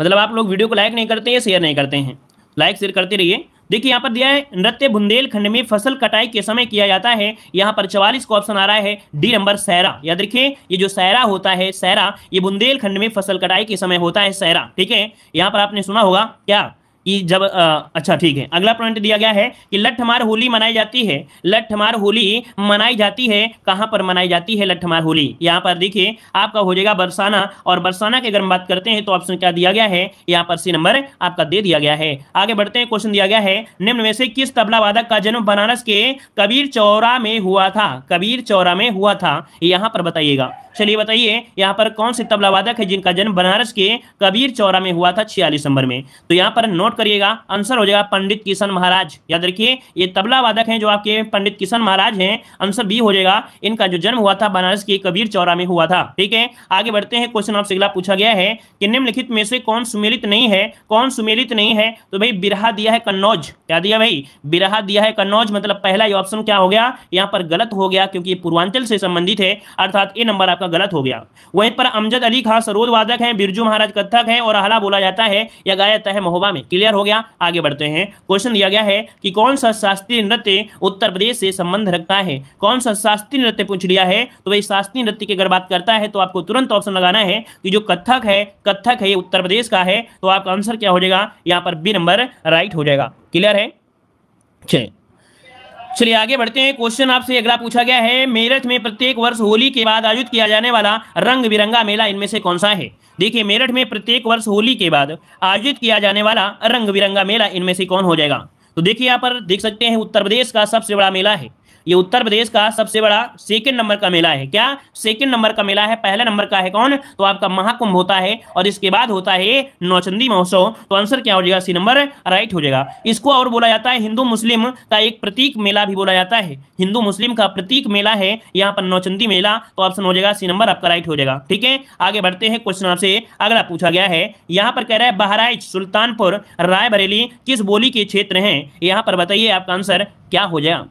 मतलब आप लोग वीडियो को लाइक नहीं करते हैं शेयर नहीं करते हैं लाइक शेयर करते रहिए देखिए यहाँ पर दिया है नृत्य बुंदेलखंड में फसल कटाई के समय किया जाता है यहाँ पर चवालीस को ऑप्शन आ रहा है डी नंबर सहरा याद रखिए ये जो सहरा होता है सहरा ये बुंदेलखंड में फसल कटाई के समय होता है सहरा ठीक है यहाँ पर आपने सुना होगा क्या कि जब आ, अच्छा ठीक है अगला पॉइंट दिया गया है कि लट्ठमार होली मनाई जाती है लट्ठमार होली मनाई जाती है कहाँ पर मनाई जाती है लट्ठमार होली यहाँ पर देखिए आपका हो जाएगा बरसाना और बरसाना की अगर हम बात करते हैं तो ऑप्शन क्या दिया गया है यहाँ पर सी नंबर आपका दे दिया गया है आगे बढ़ते हैं क्वेश्चन दिया गया है निम्न में से किस तबला वादक का जन्म बनारस के कबीर चौरा में हुआ था कबीर चौरा में हुआ था यहाँ पर बताइएगा चलिए बताइए यहाँ पर कौन से तबला वादक है जिनका जन्म बनारस के कबीर चौरा में हुआ था छियालीस नंबर में तो यहाँ पर नोट करिएगा आंसर हो जाएगा पंडित किशन महाराज याद रखिए ये तबला वादक हैं जो आपके पंडित किशन महाराज हैं आंसर बी हो जाएगा इनका जो जन्म हुआ था बनारस के कबीर चौरा में हुआ था ठीक है आगे बढ़ते हैं क्वेश्चन आपसे अगला पूछा गया है कि निम्नलिखित में से कौन सुमेलित नहीं है कौन सुमेलित नहीं है तो भाई बिरा दिया है कन्नौज क्या दिया भाई बिरा दिया है कन्नौज मतलब पहला ऑप्शन क्या हो गया यहाँ पर गलत हो गया क्योंकि पूर्वांचल से संबंधित है अर्थात ए नंबर आपका आपका गलत हो गया वहीं पर अमजद अली खां सरोद वादक हैं बिरजू महाराज कथक हैं और अहला बोला जाता है या गाया जाता है महोबा में क्लियर हो गया आगे बढ़ते हैं क्वेश्चन दिया गया है कि कौन सा शास्त्रीय नृत्य उत्तर प्रदेश से संबंध रखता है कौन सा शास्त्रीय नृत्य पूछ लिया है तो वही शास्त्रीय नृत्य की अगर बात करता है तो आपको तुरंत ऑप्शन लगाना है कि जो कथक है कथक है ये उत्तर प्रदेश का है तो आपका आंसर क्या हो जाएगा यहाँ पर बी नंबर राइट हो जाएगा क्लियर है चलिए चलिए आगे बढ़ते हैं क्वेश्चन आपसे अगला पूछा गया है मेरठ में प्रत्येक वर्ष होली के बाद आयोजित किया जाने वाला रंग बिरंगा मेला इनमें से कौन सा है देखिए मेरठ में प्रत्येक वर्ष होली के बाद आयोजित किया जाने वाला रंग बिरंगा मेला इनमें से कौन हो जाएगा तो देखिए यहाँ पर देख सकते हैं उत्तर प्रदेश का सबसे बड़ा मेला है ये उत्तर प्रदेश का सबसे बड़ा सेकंड नंबर का मेला है क्या सेकेंड नंबर का मेला है पहला नंबर का है कौन तो आपका महाकुंभ होता है और इसके बाद होता है नौचंदी महोत्सव तो आंसर क्या हो जाएगा सी नंबर राइट हो जाएगा इसको और बोला जाता है हिंदू मुस्लिम का एक प्रतीक मेला भी बोला जाता है हिंदू मुस्लिम का प्रतीक मेला है यहाँ पर नौचंदी मेला तो ऑप्शन हो जाएगा सी नंबर आपका राइट हो जाएगा ठीक है आगे बढ़ते हैं क्वेश्चन आपसे अगला पूछा गया है यहाँ पर कह रहा है बहराइच सुल्तानपुर रायबरेली किस बोली के क्षेत्र है यहाँ पर बताइए आपका आंसर क्या हो जाएगा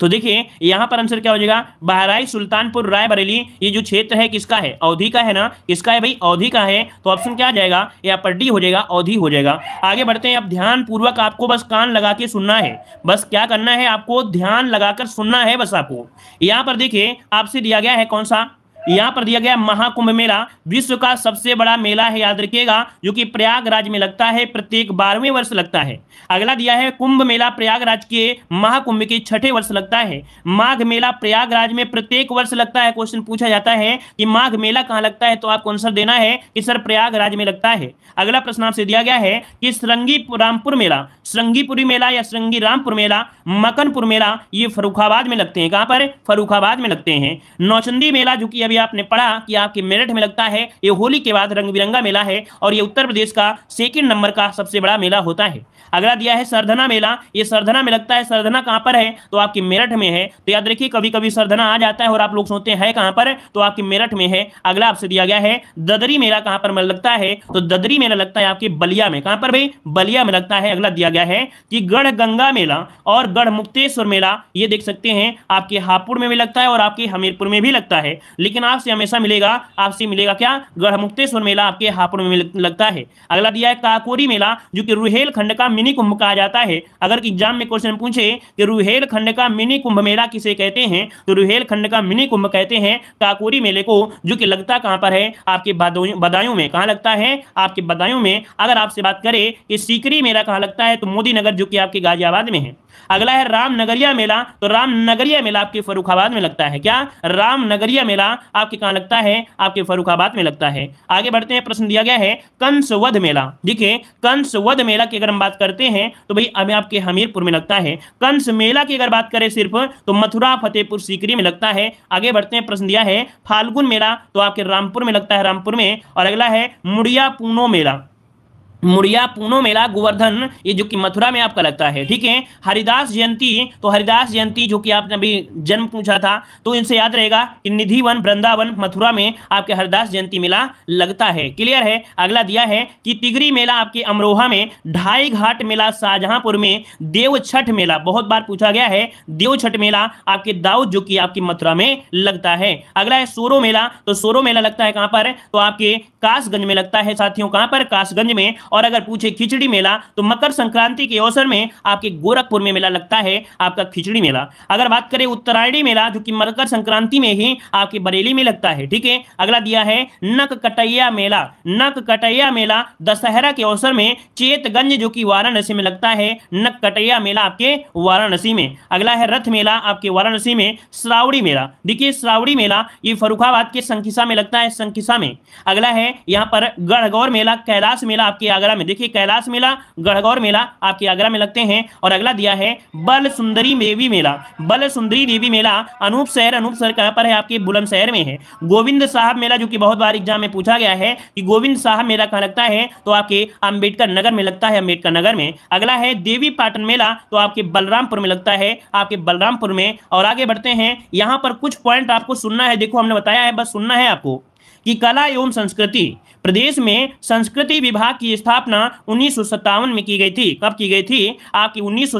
तो देखिए यहाँ पर आंसर क्या हो जाएगा बहराई सुल्तानपुर राय बरेली ये जो क्षेत्र है किसका है अवधि का है ना किसका है भाई अवधि का है तो ऑप्शन क्या आ जाएगा या पर डी हो जाएगा अवधि हो जाएगा आगे बढ़ते हैं अब ध्यान पूर्वक आपको बस कान लगा के सुनना है बस क्या करना है आपको ध्यान लगाकर सुनना है बस आपको यहाँ पर देखिए आपसे दिया गया है कौन सा यहाँ पर दिया गया महाकुंभ मेला विश्व का सबसे बड़ा मेला है याद रखिएगा जो कि प्रयागराज में लगता है प्रत्येक बारहवें वर्ष लगता है अगला दिया है कुंभ मेला प्रयागराज के महाकुंभ के छठे वर्ष लगता है माघ मेला प्रयागराज में प्रत्येक वर्ष लगता है क्वेश्चन पूछा जाता है कि माघ मेला कहाँ लगता है तो आपको आंसर देना है कि सर प्रयागराज में लगता है अगला प्रश्न आपसे दिया गया है कि श्रृंगी रामपुर मेला श्रृंगीपुरी मेला या श्रृंगी रामपुर मेला मकनपुर मेला ये फरुखाबाद में लगते हैं कहाँ पर फरुखाबाद में लगते हैं नौचंदी मेला जो कि अभी भी आपने पढ़ा कि आपके मेरठ में लगता है ये होली के बाद रंग बिरंगा मेला है और ये उत्तर प्रदेश का सेकेंड नंबर का सबसे बड़ा मेला होता है अगला दिया है सरधना मेला ये सरधना में लगता है सरधना कहाँ पर है तो आपके मेरठ में है तो याद रखिए कभी कभी सरधना आ जाता है और आप लोग सोचते हैं कहाँ पर है तो आपके मेरठ में है अगला आपसे दिया गया है ददरी मेला कहाँ पर लगता है तो ददरी मेला लगता है आपके बलिया में कहाँ पर भाई बलिया में लगता है अगला दिया गया है कि गढ़ गंगा मेला और गढ़ मुक्तेश्वर मेला ये देख सकते हैं आपके हापुड़ में भी लगता है और आपके हमीरपुर में भी लगता है लेकिन आपसे हमेशा मिलेगा आपसे मिलेगा क्या गढ़मुक्तेश्वर मेला आपके हापुड़ में लगता है अगला दिया है काकोरी मेला जो कि रुहेल खंड का मिनी कुंभ कहा जाता है अगर एग्जाम में क्वेश्चन पूछे कि रुहेल खंड का मिनी कुंभ मेला किसे कहते हैं तो रुहेल खंड का मिनी कुंभ कहते हैं काकोरी मेले को जो कि लगता कहां पर है आपके बदायूं में कहाँ लगता है आपके बदायूं में अगर आपसे बात करें कि सीकरी मेला कहां लगता है तो मोदी नगर जो कि आपके गाजियाबाद में है अगला है रामनगरिया मेला तो रामनगरिया मेला आपके फरुखाबाद में लगता है क्या रामनगरिया मेला आपके कहाँ लगता है आपके फरुखाबाद में लगता है आगे बढ़ते हैं प्रश्न दिया गया है कंसवध मेला देखिए कंसवध मेला की अगर हम बात करते हैं तो भाई अभी आपके हमीरपुर में लगता है कंस मेला की अगर बात करें सिर्फ तो मथुरा फतेहपुर सीकरी में लगता है आगे बढ़ते हैं प्रश्न दिया है फाल्गुन मेला तो आपके रामपुर में लगता है रामपुर में और अगला है मुड़िया पूनो मेला मुड़िया पूनो मेला गोवर्धन ये जो कि मथुरा में आपका लगता है ठीक है हरिदास जयंती तो हरिदास जयंती जो कि आपने अभी जन्म पूछा था तो इनसे याद रहेगा कि निधि वन वृंदावन मथुरा में आपके हरिदास जयंती मेला लगता है क्लियर है अगला दिया है कि तिगरी मेला आपके अमरोहा में ढाई घाट मेला शाहजहांपुर में देव छठ मेला बहुत बार पूछा गया है देव छठ मेला आपके दाऊद जो कि आपकी मथुरा में लगता है अगला है सोरो मेला तो सोरो मेला लगता है कहां पर तो आपके कासगंज में लगता है साथियों कहां पर कासगंज में और अगर पूछे खिचड़ी मेला तो मकर संक्रांति के अवसर में आपके गोरखपुर में मेला लगता है आपका खिचड़ी मेला अगर बात करें उत्तरायणी मेला जो कि मकर संक्रांति में ही आपके बरेली में लगता है ठीक है अगला दिया है नक कटैया मेला नक कटैया मेला दशहरा के अवसर में चेतगंज जो कि वाराणसी में लगता है नक कटैया मेला आपके वाराणसी में अगला है रथ मेला आपके वाराणसी में श्रावड़ी मेला देखिए श्रावड़ी मेला ये फरुखाबाद के संकिसा में लगता है संकिसा में अगला है यहाँ पर गढ़गौर मेला कैलाश मेला आपके आगरा में देखिए कैलाश मेला गढ़गौर मेला आपके आगरा में लगते हैं और अगला दिया है बल सुंदरी देवी मेला बल सुंदरी देवी मेला अनूप शहर अनूप शहर कहाँ पर है आपके बुलंदशहर में है गोविंद साहब मेला जो कि बहुत बार एग्जाम में पूछा गया है कि गोविंद साहब मेला कहाँ लगता है तो आपके अम्बेडकर नगर में लगता है अम्बेडकर नगर में अगला है देवी पाटन मेला तो आपके बलरामपुर में लगता है आपके बलरामपुर में और आगे बढ़ते हैं यहाँ पर कुछ पॉइंट आपको सुनना है देखो हमने बताया है बस सुनना है आपको कि कला एवं संस्कृति प्रदेश में संस्कृति विभाग की स्थापना उन्नीस में की गई थी कब की गई थी आपकी उन्नीस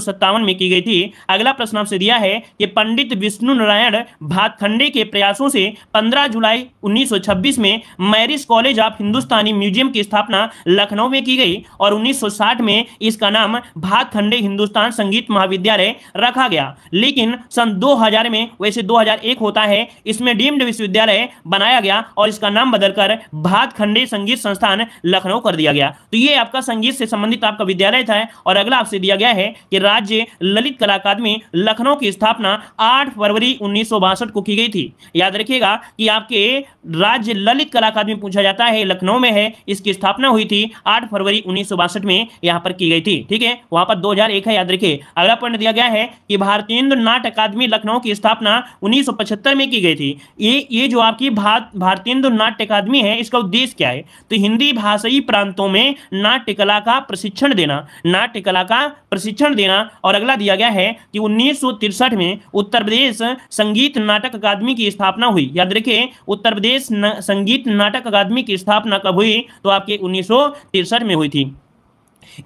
में की गई थी अगला प्रश्न आपसे दिया है कि पंडित विष्णु नारायण भातखंडे के प्रयासों से 15 जुलाई 1926 में Marris college of Hindustani museum की स्थापना लखनऊ में की गई और 1960 में इसका नाम भातखंडे हिंदुस्तान संगीत महाविद्यालय रखा गया लेकिन सन 2000 में वैसे 2001 होता है इसमें डीम्ड विश्वविद्यालय बनाया गया और इसका नाम बदलकर भातखंडे संगीत संस्थान लखनऊ कर दिया गया तो ये आपका संगीत से संबंधित आपका विद्यालय था और अगला आपसे दिया गया है कि राज्य ललित कला अकादमी लखनऊ की स्थापना 8 फरवरी उन्नीस को की गई थी याद रखिएगा कि आपके राज्य ललित कला अकादमी पूछा जाता है लखनऊ में है इसकी स्थापना हुई थी आठ फरवरी उन्नीस में यहाँ पर की गई थी ठीक है वहां पर दो है याद रखिये अगला पॉइंट दिया गया है कि भारतीय नाट अकादमी लखनऊ की स्थापना उन्नीस में की गई थी ये ये जो आपकी भारतीय नाट्य अकादमी है इसका उद्देश्य क्या है है तो हिंदी भाषाई प्रांतों में नाट्यकला का प्रशिक्षण देना नाट्यकला का प्रशिक्षण देना और अगला दिया गया है कि उन्नीस में उत्तर प्रदेश संगीत नाटक अकादमी की स्थापना हुई याद रखिए उत्तर प्रदेश संगीत नाटक अकादमी की स्थापना कब हुई तो आपके उन्नीस में हुई थी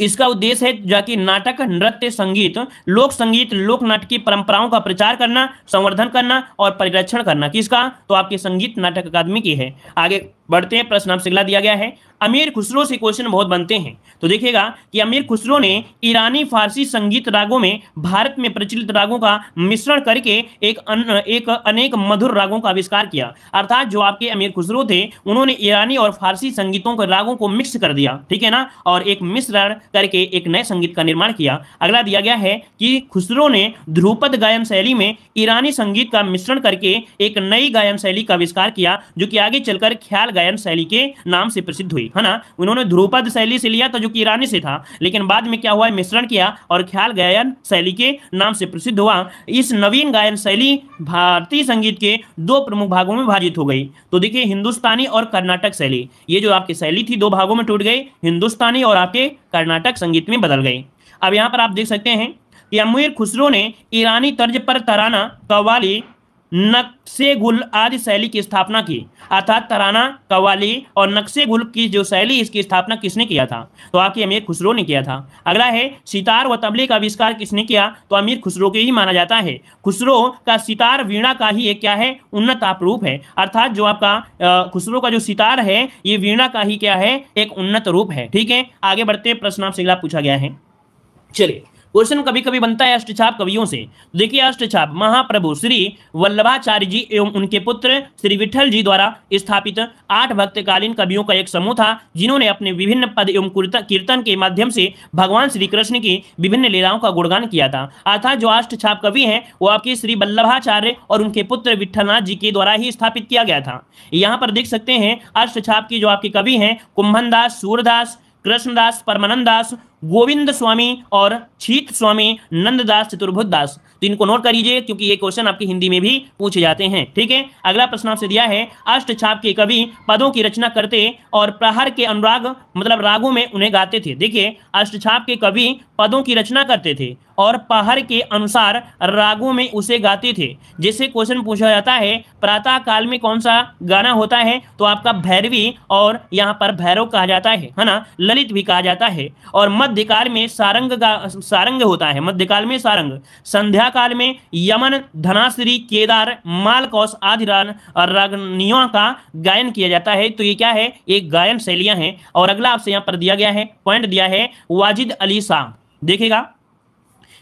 इसका उद्देश्य है जो कि नाटक नृत्य संगीत लोक संगीत लोक नाटकीय परंपराओं का प्रचार करना संवर्धन करना और परिरक्षण करना किसका तो आपके संगीत नाटक अकादमी की है आगे बढ़ते हैं प्रश्न आप दिया गया है अमीर खुसरो से क्वेश्चन बहुत बनते हैं तो देखिएगा कि अमीर खुसरो ने ईरानी फारसी संगीत रागों में भारत में प्रचलित रागों का मिश्रण करके एक अन, एक अनेक मधुर रागों का आविष्कार किया अर्थात जो आपके अमीर खुसरो थे उन्होंने ईरानी और फारसी संगीतों के रागों को मिक्स कर दिया ठीक है ना और एक मिश्रण करके एक नए संगीत का निर्माण किया अगला दिया गया है कि खुसरो ने ध्रुपद गायन शैली में ईरानी संगीत का मिश्रण करके एक नई गायन शैली का आविष्कार किया जो कि आगे चलकर ख्याल गायन शैली के नाम से प्रसिद्ध हुई शैली है ना उन्होंने ध्रुपद शैली से लिया था जो कि ईरानी से था लेकिन बाद में क्या हुआ मिश्रण किया और ख्याल गायन शैली के नाम से प्रसिद्ध हुआ इस नवीन गायन शैली भारतीय संगीत के दो प्रमुख भागों में विभाजित हो गई तो देखिए हिंदुस्तानी और कर्नाटक शैली ये जो आपकी शैली थी दो भागों में टूट गई हिंदुस्तानी और आपके कर्नाटक संगीत में बदल गई अब यहाँ पर आप देख सकते हैं कि अमीर खुसरो ने ईरानी तर्ज पर तराना कवाली नक्शे गुल आदि शैली की स्थापना की अर्थात तराना कवाली और नक्शे गुल की जो शैली इसकी स्थापना किसने किया था तो आपके अमीर खुसरो ने किया था अगला है सितार व तबले का आविष्कार किसने किया तो अमीर खुसरो के ही माना जाता है खुसरो का सितार वीणा का ही एक क्या है उन्नत रूप है अर्थात जो आपका खुसरो का जो सितार है ये वीणा का ही क्या है एक उन्नत रूप है ठीक है आगे बढ़ते प्रश्न आपसे पूछा गया है चलिए क्वेश्चन कभी कभी बनता है अष्टछाप कवियों से तो देखिए अष्टछाप महाप्रभु श्री वल्लभाचार्य जी एवं उनके पुत्र श्री विठल जी द्वारा स्थापित आठ भक्तकालीन कवियों का एक समूह था जिन्होंने अपने विभिन्न पद एवं कीर्तन के माध्यम से भगवान श्री कृष्ण की विभिन्न लीलाओं का गुणगान किया था अर्थात जो अष्टछाप कवि हैं वो आपके श्री वल्लभाचार्य और उनके पुत्र विठलनाथ जी के द्वारा ही स्थापित किया गया था यहाँ पर देख सकते हैं अष्टछाप की जो आपके कवि हैं कुंभनदास सूरदास कृष्णदास परमानंद दास गोविंद स्वामी और छीत स्वामी नंददास चतुर्भुज दास तो इनको नोट कर लीजिए क्योंकि ये क्वेश्चन आपकी हिंदी में भी पूछे जाते हैं ठीक है अगला प्रश्न आपसे दिया है अष्ट छाप के कवि पदों की रचना करते और प्रहार के अनुराग मतलब रागों में उन्हें गाते थे देखिए अष्ट छाप के कवि पदों की रचना करते थे और पहाड़ के अनुसार रागों में उसे गाते थे जैसे क्वेश्चन पूछा जाता है प्रातः काल में कौन सा गाना होता है तो आपका भैरवी और यहाँ पर भैरव कहा जाता है है ना ललित भी कहा जाता है और मध्यकाल में सारंग सारंग होता है मध्यकाल में सारंग संध्या काल में यमन धनाश्री केदार मालकौश आदि रागनियों का गायन किया जाता है तो ये क्या है एक गायन शैलियां हैं और अगला आपसे यहाँ पर दिया गया है पॉइंट दिया है वाजिद अली शाह देखेगा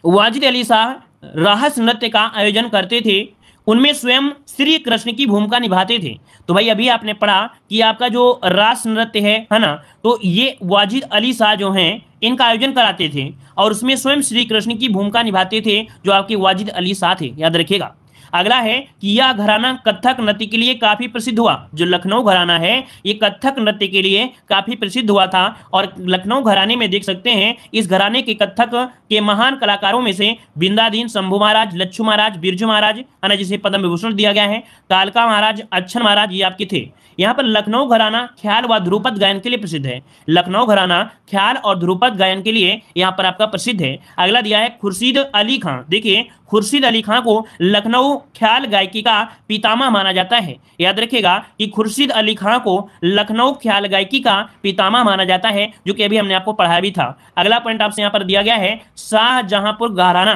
वाजिद अली शाह रहस नृत्य का आयोजन करते थे उनमें स्वयं श्री कृष्ण की भूमिका निभाते थे तो भाई अभी आपने पढ़ा कि आपका जो रास नृत्य है है ना तो ये वाजिद अली शाह जो हैं इनका आयोजन कराते थे और उसमें स्वयं श्री कृष्ण की भूमिका निभाते थे जो आपके वाजिद अली शाह थे याद रखिएगा अगला है कि यह घराना कथक नृत्य के लिए काफ़ी प्रसिद्ध हुआ जो लखनऊ घराना है ये कथक नृत्य के लिए काफ़ी प्रसिद्ध हुआ था और लखनऊ घराने में देख सकते हैं इस घराने के कथक के महान कलाकारों में से बिंदादीन शंभु महाराज लच्छू महाराज बिरजू महाराज है ना जिसे पद्म विभूषण दिया गया है कालका महाराज अच्छन महाराज ये आपके थे यहाँ पर लखनऊ घराना ख्याल व ध्रुपद गायन के लिए प्रसिद्ध है लखनऊ घराना ख्याल और ध्रुपद गायन के लिए यहाँ पर आपका प्रसिद्ध है अगला दिया है खुर्शीद अली खां देखिए खुर्शीद अली खां को लखनऊ ख्याल गायकी का पितामा माना जाता है याद रखिएगा कि खुर्शीद अली खां को लखनऊ ख्याल गायकी का पितामा माना जाता है जो कि अभी हमने आपको पढ़ाया भी था अगला पॉइंट आपसे यहाँ पर दिया गया है शाहजहांपुर घराना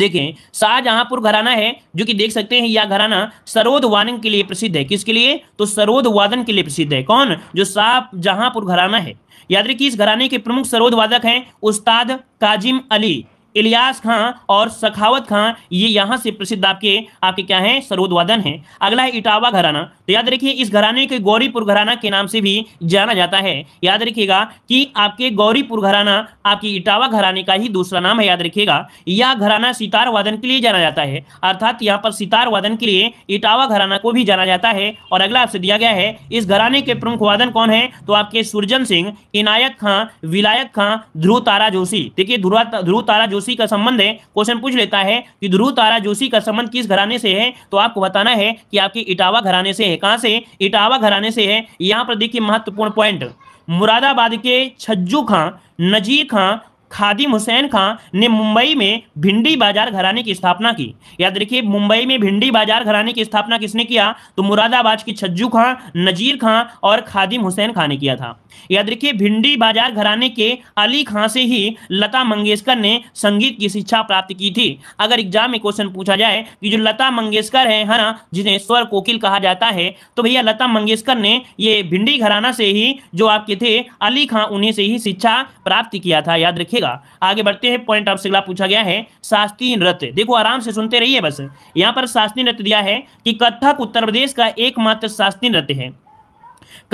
देखें शाहजहांपुर घराना है जो कि देख सकते हैं यह घराना सरोद वादन के लिए प्रसिद्ध है किसके लिए तो सरोद वादन के लिए प्रसिद्ध है कौन जो शाहजहांपुर घराना है याद रखिए इस घराने के प्रमुख सरोद वादक हैं उस्ताद काजिम अली इलियास खां और सखावत खां ये यहाँ से प्रसिद्ध आपके आपके क्या हैं वादन है अगला है इटावा घराना तो याद रखिए इस घराने के गौरीपुर घराना के नाम से भी जाना जाता है याद रखिएगा कि आपके गौरीपुर घराना आपके इटावा घराने का ही दूसरा नाम है याद रखिएगा यह घराना सितार वादन के लिए जाना जाता है अर्थात यहाँ पर सितार वादन के लिए इटावा घराना को भी जाना जाता है और अगला आपसे दिया गया है इस घराने के प्रमुख वादन कौन है तो आपके सुरजन सिंह इनायत खां विलायत खां ध्रुव तारा जोशी देखिए ध्रुव तारा जोशी जोशी का संबंध है क्वेश्चन पूछ लेता है कि ध्रुव तारा जोशी का संबंध किस घराने से है तो आपको बताना है कि आपके इटावा घराने से है कहाँ से इटावा घराने से है यहाँ पर देखिए महत्वपूर्ण पॉइंट मुरादाबाद के छज्जू खां नजीर खां खादिम हुसैन खां ने मुंबई में भिंडी बाजार घराने की स्थापना की याद रखिए मुंबई में भिंडी बाजार घराने की स्थापना किसने किया तो मुरादाबाद की छज्जू खां नजीर खां और खादिम हुसैन खां ने किया था याद रखिए भिंडी बाजार घराने के अली खां से ही लता मंगेशकर ने संगीत की शिक्षा प्राप्त की थी अगर एग्जाम में क्वेश्चन पूछा जाए कि जो लता मंगेशकर है ना जिन्हें स्वर कोकिल कहा जाता है तो भैया लता मंगेशकर ने ये भिंडी घराना से ही जो आपके थे अली खां उन्हें से ही शिक्षा प्राप्त किया था याद रखिएगा रखिएगा आगे बढ़ते हैं पॉइंट आपसे अगला पूछा गया है शास्त्रीय नृत्य देखो आराम से सुनते रहिए बस यहाँ पर शास्त्रीय नृत्य दिया है कि कथक उत्तर प्रदेश का एकमात्र शास्त्रीय नृत्य है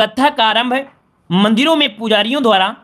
कथक का आरंभ मंदिरों में पुजारियों द्वारा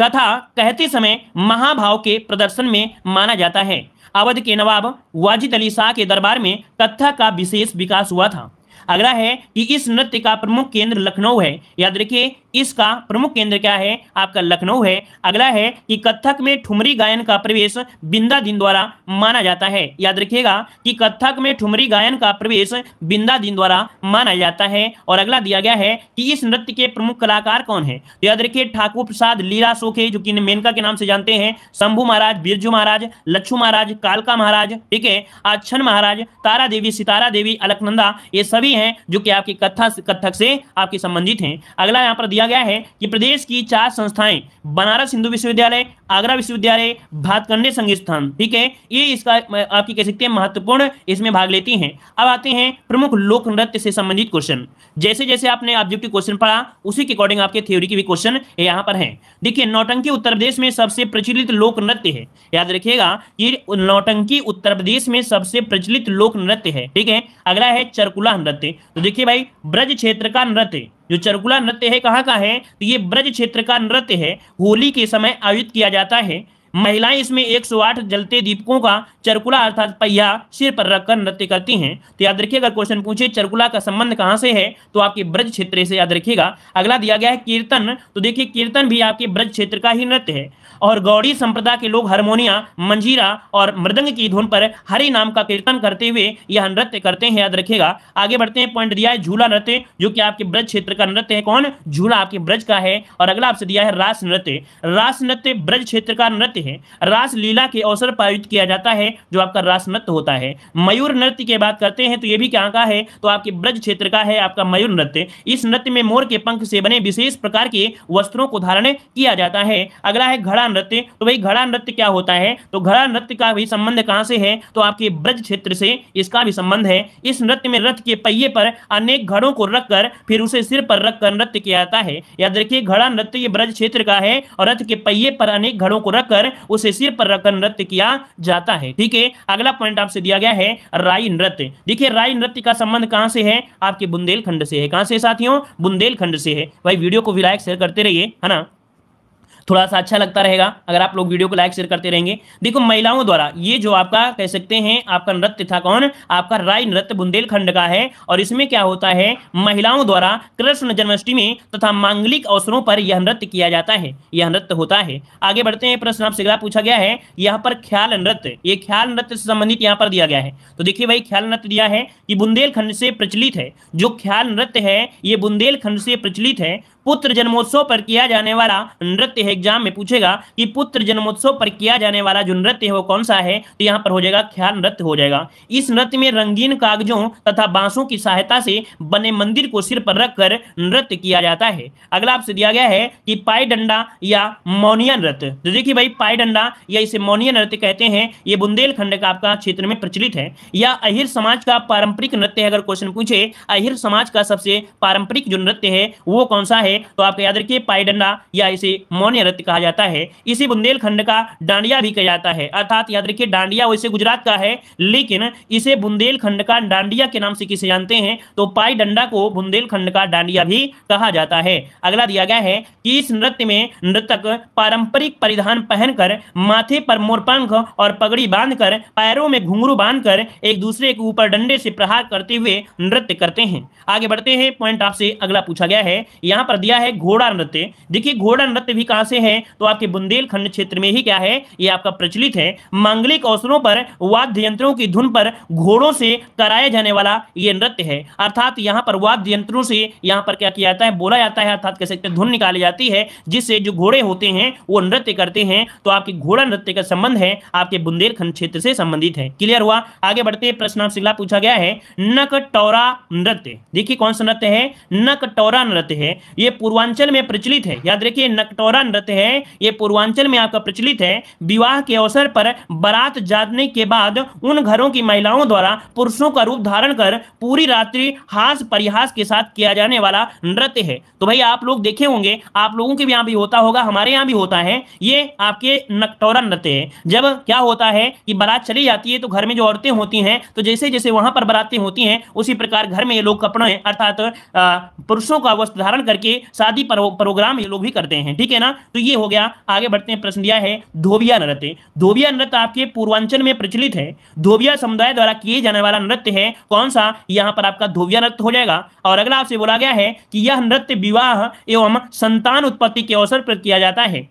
कथा कहते समय महाभाव के प्रदर्शन में माना जाता है अवध के नवाब वाजिद अली शाह के दरबार में कथा का विशेष विकास हुआ था अगला है कि इस नृत्य का प्रमुख केंद्र लखनऊ है याद रखिए इसका प्रमुख केंद्र क्या है आपका लखनऊ है अगला है कि कथक में ठुमरी गायन का प्रवेश बिंदा दिन द्वारा माना जाता है याद रखिएगा कि कथक में ठुमरी गायन का प्रवेश बिंदा दिन द्वारा माना जाता है और अगला दिया गया है कि इस नृत्य के प्रमुख कलाकार कौन है तो याद रखिए ठाकुर प्रसाद लीला सोखे जो कि मेनका के नाम से जानते हैं शंभू महाराज बिरजू महाराज लच्छू महाराज कालका महाराज ठीक है अच्छन महाराज तारा देवी सितारा देवी अलकनंदा ये सभी हैं जो कि आपके कथा कथक से आपके संबंधित हैं अगला यहाँ पर दिया गया है कि प्रदेश की चार संस्थाएं बनारस हिंदू विश्वविद्यालय आगरा विश्वविद्यालय भातकंडे संगीत स्थान ठीक है ये इसका आपकी कह सकते हैं महत्वपूर्ण इसमें भाग लेती हैं अब आते हैं प्रमुख लोक नृत्य से संबंधित क्वेश्चन जैसे जैसे आपने ऑब्जेक्टिव क्वेश्चन पढ़ा उसी के अकॉर्डिंग आपके थ्योरी के भी क्वेश्चन यहाँ पर है देखिए नौटंकी उत्तर प्रदेश में सबसे प्रचलित लोक नृत्य है याद रखिएगा कि नौटंकी उत्तर प्रदेश में सबसे प्रचलित लोक नृत्य है ठीक है अगला है चरकुला नृत्य नृत्य तो देखिए भाई ब्रज क्षेत्र का नृत्य जो चरकुला नृत्य है कहाँ का है तो ये ब्रज क्षेत्र का नृत्य है होली के समय आयोजित किया जाता है महिलाएं इसमें 108 जलते दीपकों का चरकुला अर्थात पहिया सिर पर रखकर नृत्य करती हैं तो याद रखिए अगर क्वेश्चन पूछे चरकुला का संबंध कहां से है तो आपके ब्रज क्षेत्र से याद रखिएगा अगला दिया गया है कीर्तन तो देखिए कीर्तन भी आपके ब्रज क्षेत्र का ही नृत्य है और गौड़ी संप्रदाय के लोग हारमोनिया मंजीरा और मृदंग की धुन पर हरि नाम का कीर्तन करते हुए यह नृत्य करते हैं याद रखेगा आगे बढ़ते हैं पॉइंट दिया है झूला नृत्य जो कि आपके ब्रज क्षेत्र का नृत्य है कौन झूला आपके ब्रज का है और अगला आपसे दिया है रास नृत्य रास नृत्य ब्रज क्षेत्र का नृत्य जाते हैं रासलीला के अवसर पर आयोजित किया जाता है जो आपका रास नृत्य होता है मयूर नृत्य की बात करते हैं तो ये भी कहाँ का है तो आपके ब्रज क्षेत्र का है आपका मयूर नृत्य इस नृत्य में मोर के पंख से बने विशेष प्रकार के वस्त्रों को धारण किया जाता है अगला है घड़ा नृत्य तो भाई घड़ा नृत्य क्या होता है तो घड़ा नृत्य का भी संबंध कहाँ से है तो आपके ब्रज क्षेत्र से इसका भी संबंध है इस नृत्य में रथ के पहिए पर अनेक घड़ों को रखकर फिर उसे सिर पर रखकर नृत्य किया जाता है याद रखिए घड़ा नृत्य ये ब्रज क्षेत्र का है और रथ के पहिए पर अनेक घड़ों को रखकर उसे सिर पर रखकर नृत्य किया जाता है ठीक है अगला पॉइंट आपसे दिया गया है राई नृत्य देखिए राई नृत्य का संबंध कहां से है आपके बुंदेलखंड से है कहां से साथियों बुंदेलखंड से है भाई वीडियो को भी लाइक शेयर करते रहिए है ना थोड़ा सा अच्छा लगता रहेगा अगर आप लोग वीडियो को लाइक शेयर करते रहेंगे देखो महिलाओं द्वारा ये जो आपका कह सकते हैं आपका नृत्य था कौन आपका राय नृत्य बुंदेलखंड का है और इसमें क्या होता है महिलाओं द्वारा कृष्ण जन्माष्टमी तथा मांगलिक अवसरों पर यह नृत्य किया जाता है यह नृत्य होता है आगे बढ़ते हैं प्रश्न आपसे पूछा गया है यहाँ पर ख्याल नृत्य ये ख्याल नृत्य से संबंधित यहाँ पर दिया गया है तो देखिए भाई ख्याल नृत्य दिया है कि बुंदेलखंड से प्रचलित है जो ख्याल नृत्य है ये बुंदेलखंड से प्रचलित है पुत्र जन्मोत्सव पर किया जाने वाला नृत्य है एग्जाम में पूछेगा कि पुत्र जन्मोत्सव पर किया जाने वाला जो नृत्य है वो कौन सा है तो यहाँ पर हो जाएगा ख्याल नृत्य हो जाएगा इस नृत्य में रंगीन कागजों तथा बांसों की सहायता से बने मंदिर को सिर पर रखकर नृत्य किया जाता है अगला आपसे दिया गया है कि पाई डंडा या मौनिया नृत्य तो देखिए भाई पाई डंडा या इसे मौनिया नृत्य कहते हैं ये बुंदेलखंड का आपका क्षेत्र में प्रचलित है या अहिर समाज का पारंपरिक नृत्य है अगर क्वेश्चन पूछे अहिर समाज का सबसे पारंपरिक जो नृत्य है वो कौन सा है तो आपको याद रखिए पाईडंडा या इसे मौन्य रथ कहा जाता है इसी बुंदेलखंड का डांडिया भी कहा जाता है अर्थात याद रखिए डांडिया वैसे गुजरात का है लेकिन इसे बुंदेलखंड का डांडिया के नाम से किसे जानते हैं तो पाईडंडा को बुंदेलखंड का डांडिया भी कहा जाता है अगला दिया गया है कि इस नृत्य में नृतक पारंपरिक परिधान पहनकर माथे पर मोरपंख और पगड़ी बांधकर पैरों में घुंघरू बांधकर एक दूसरे के ऊपर डंडे से प्रहार करते हुए नृत्य करते हैं आगे बढ़ते हैं पॉइंट आपसे अगला पूछा गया है यहां पर दिया है घोड़ा नृत्य देखिए घोड़ा नृत्य भी कहां से है तो आपके बुंदेलखंड क्षेत्र में ही क्या है ये आपका प्रचलित है मांगलिक अवसरों पर वाद्य यंत्रों की धुन पर घोड़ों से कराया जाने वाला ये नृत्य है अर्थात यहाँ पर वाद्य यंत्रों से यहाँ पर क्या किया जाता है बोला जाता है अर्थात कह सकते धुन निकाली जाती है जिससे जो घोड़े होते हैं वो नृत्य करते हैं तो आपके घोड़ा नृत्य का संबंध है आपके बुंदेलखंड क्षेत्र से संबंधित है क्लियर हुआ आगे बढ़ते प्रश्न श्रृंखला पूछा गया है नकटौरा नृत्य देखिए कौन सा नृत्य है नकटौरा नृत्य है ये ये पूर्वांचल में प्रचलित है याद रखिए नकटोरा नृत्य है ये पूर्वांचल में आपका प्रचलित है विवाह के अवसर पर बारात जाने के बाद उन घरों की महिलाओं द्वारा पुरुषों का रूप धारण कर पूरी रात्रि हास परिहास के साथ किया जाने वाला नृत्य है तो भाई आप लोग देखे होंगे आप लोगों के यहाँ भी होता होगा हमारे यहाँ भी होता है ये आपके नकटोरा नृत्य है जब क्या होता है कि बारात चली जाती है तो घर में जो औरतें होती हैं तो जैसे जैसे वहां पर बारातें होती हैं उसी प्रकार घर में ये लोग कपड़े अर्थात पुरुषों का वस्त्र धारण करके शादी प्रोग्राम ये लोग भी करते हैं ठीक है ना तो ये हो गया आगे बढ़ते हैं प्रश्न दिया है धोबिया नृत्य धोबिया नृत्य आपके पूर्वांचल में प्रचलित है धोबिया समुदाय द्वारा किए जाने वाला नृत्य है कौन सा यहाँ पर आपका धोबिया नृत्य हो जाएगा और अगला आपसे बोला गया है कि यह नृत्य विवाह एवं संतान उत्पत्ति के अवसर पर किया जाता है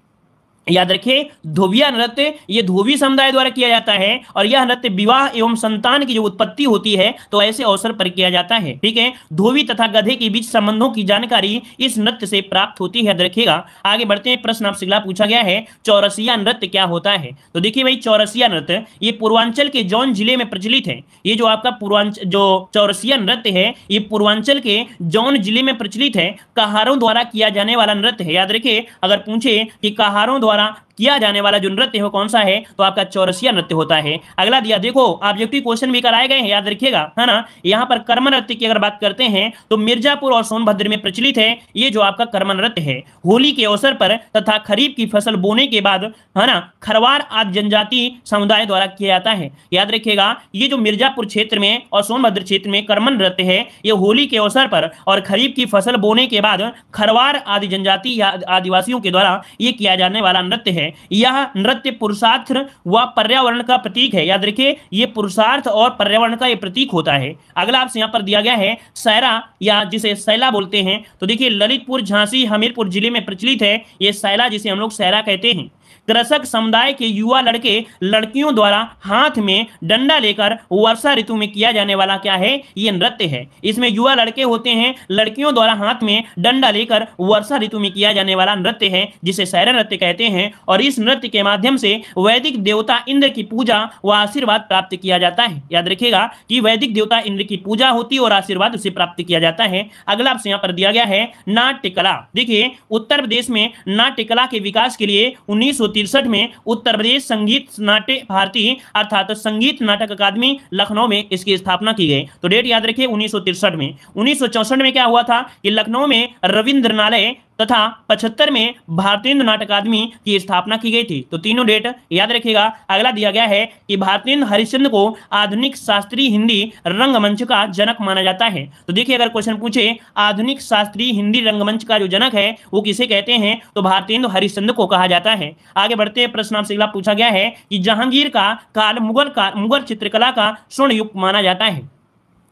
याद रखिए धोबिया नृत्य ये धोबी समुदाय द्वारा किया जाता है और यह नृत्य विवाह एवं संतान की जो उत्पत्ति होती है तो ऐसे अवसर पर किया जाता है ठीक है धोबी तथा गधे के बीच संबंधों की जानकारी इस नृत्य से प्राप्त होती है याद रखिएगा आगे बढ़ते हैं प्रश्न आपसे पूछा गया है चौरसिया नृत्य क्या होता है तो देखिये भाई चौरसिया नृत्य ये पूर्वांचल के जौन जिले में प्रचलित है ये जो आपका पूर्वांचल जो चौरसिया नृत्य है ये पूर्वांचल के जौन जिले में प्रचलित है कहारों द्वारा किया जाने वाला नृत्य है याद रखिये अगर पूछे कि कहारों द्वारा द्वारा किया जाने वाला जो नृत्य है कौन सा है तो आपका चौरसिया नृत्य होता है अगला दिया देखो ऑब्जेक्टिव क्वेश्चन भी कराए गए हैं याद रखिएगा है ना यहाँ पर कर्म नृत्य की अगर बात करते हैं तो मिर्जापुर और सोनभद्र में प्रचलित है ये जो आपका कर्म नृत्य है होली के अवसर पर तथा खरीफ की फसल बोने के बाद है ना खरवार आदि जनजाति समुदाय द्वारा किया जाता है याद रखिएगा ये जो मिर्जापुर क्षेत्र में और सोनभद्र क्षेत्र में कर्मन नृत्य है ये होली के अवसर पर और खरीफ की फसल बोने के बाद खरवार आदि जनजाति या आदिवासियों के द्वारा ये किया जाने वाला नृत्य है यह नृत्य पुरुषार्थ व पर्यावरण का प्रतीक है याद रखिए ये पुरुषार्थ और पर्यावरण का ये प्रतीक होता है अगला आपसे यहाँ पर दिया गया है सैरा या जिसे सैला बोलते हैं तो देखिए ललितपुर झांसी हमीरपुर जिले में प्रचलित है ये सैला जिसे हम लोग सैरा कहते हैं कृषक समुदाय के युवा लड़के लड़कियों द्वारा हाथ में डंडा लेकर वर्षा ऋतु में किया जाने वाला क्या है ये नृत्य है इसमें युवा लड़के होते हैं लड़कियों द्वारा हाथ में डंडा लेकर वर्षा ऋतु में किया जाने वाला नृत्य है जिसे शैर नृत्य कहते हैं और इस नृत्य के माध्यम से वैदिक देवता इंद्र की पूजा व आशीर्वाद प्राप्त किया जाता है याद रखेगा कि वैदिक देवता इंद्र की पूजा होती और आशीर्वाद उसे प्राप्त किया जाता है अगला आपसे यहाँ पर दिया गया है नाट्य कला देखिए उत्तर प्रदेश में नाट्य कला के विकास के लिए उन्नीस तिरसठ में उत्तर प्रदेश संगीत नाट्य भारती अर्थात संगीत नाटक अकादमी लखनऊ में इसकी स्थापना की गई तो डेट याद रखिए उन्नीस में उन्नीस में क्या हुआ था कि लखनऊ में रविंद्रनालय तथा 75 में भारतीय नाटक अकादमी की स्थापना की गई थी तो तीनों डेट याद रखिएगा अगला दिया गया है कि भारतीय हरिश्चंद्र को आधुनिक शास्त्रीय हिंदी रंगमंच का जनक माना जाता है तो देखिए अगर क्वेश्चन पूछे आधुनिक शास्त्रीय हिंदी रंगमंच का जो जनक है वो किसे कहते हैं तो भारतीय हरिश्चंद्र को कहा जाता है आगे बढ़ते हैं प्रश्न आपसे पूछा गया है कि जहांगीर का काल मुगल का मुगल चित्रकला का स्वर्ण युग माना जाता है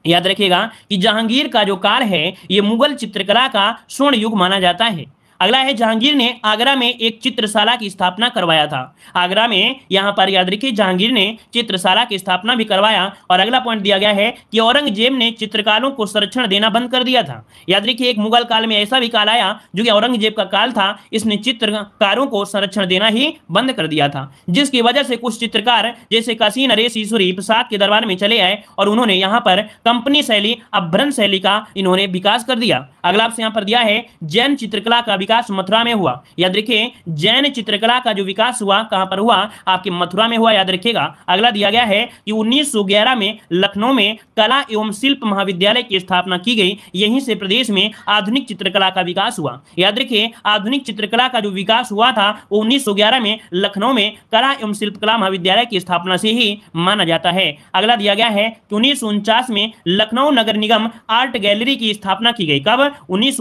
याद रखिएगा कि जहांगीर का जो काल है ये मुगल चित्रकला का स्वर्ण युग माना जाता है अगला है जहांगीर ने आगरा में एक चित्रशाला की स्थापना करवाया था आगरा में यहाँ पर याद रखिए जहांगीर ने चित्रशाला की स्थापना भी करवाया और अगला पॉइंट दिया गया है कि औरंगजेब ने चित्रकारों को संरक्षण देना बंद कर दिया था याद रखिए एक मुगल काल में ऐसा भी काल आया जो कि औरंगजेब का काल था इसने चित्रकारों को संरक्षण देना ही बंद कर दिया था जिसकी वजह से कुछ चित्रकार जैसे कसी नरेश ईश्वरी प्रसाद के दरबार में चले आए और उन्होंने यहाँ पर कंपनी शैली अभ्रंश शैली का इन्होंने विकास कर दिया अगला आपसे यहाँ पर दिया है जैन चित्रकला का विकास मथुरा में हुआ याद रखिए जैन चित्रकला का जो विकास हुआ कहां पर हुआ आपके मथुरा में हुआ याद रखिएगा अगला दिया गया है कि 1911 में लखनऊ में कला एवं शिल्प महाविद्यालय की स्थापना की गई यहीं से प्रदेश में आधुनिक चित्रकला का विकास हुआ याद रखिये आधुनिक चित्रकला का जो विकास हुआ था वो उन्नीस में लखनऊ में कला एवं शिल्प कला महाविद्यालय की स्थापना से ही माना जाता है अगला दिया गया है कि उन्नीस में लखनऊ नगर निगम आर्ट गैलरी की स्थापना की गई कब उन्नीस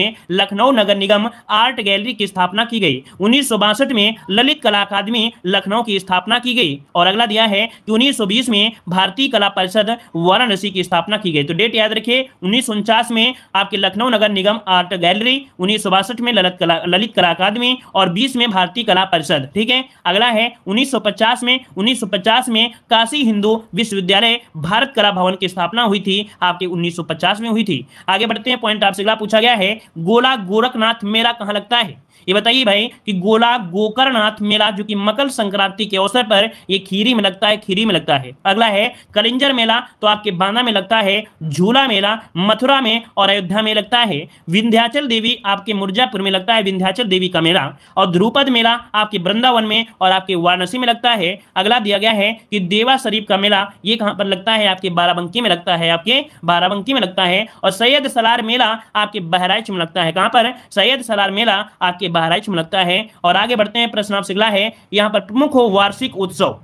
में लखनऊ नगर निगम एवं आर्ट गैलरी की स्थापना की गई उन्नीस में ललित कला अकादमी लखनऊ की स्थापना की गई और अगला दिया है कि उन्नीस में भारतीय कला परिषद वाराणसी की स्थापना की गई तो डेट याद रखिए उन्नीस में आपके लखनऊ नगर निगम आर्ट गैलरी उन्नीस में ललित कला ललित कला अकादमी और बीस में भारतीय कला परिषद ठीक है अगला है उन्नीस में उन्नीस में काशी हिंदू विश्वविद्यालय भारत कला भवन की स्थापना हुई थी आपके 1950 में हुई थी आगे बढ़ते हैं पॉइंट आपसे अगला पूछा गया है गोला गोरखनाथ मेरा कहाँ लगता है ये बताइए भाई कि गोला गोकर्णनाथ मेला जो कि मकर संक्रांति के अवसर पर ये खीरी में लगता है खीरी में लगता है अगला है कलिंजर मेला तो आपके बांदा में लगता है झूला मेला मथुरा में और अयोध्या में लगता है विंध्याचल देवी आपके मुर्जापुर में लगता है विंध्याचल देवी का मेला और ध्रुपद मेला आपके वृंदावन में और आपके वाराणसी में लगता है अगला दिया गया है कि देवा शरीफ का मेला ये कहाँ पर लगता है आपके बाराबंकी में लगता है आपके बाराबंकी में लगता है और सैयद सलार मेला आपके बहराइच में लगता है कहाँ पर सैयद सलार मेला आपके बहराइच में लगता है और आगे बढ़ते हैं प्रश्न आप अगला है यहाँ पर प्रमुख हो वार्षिक उत्सव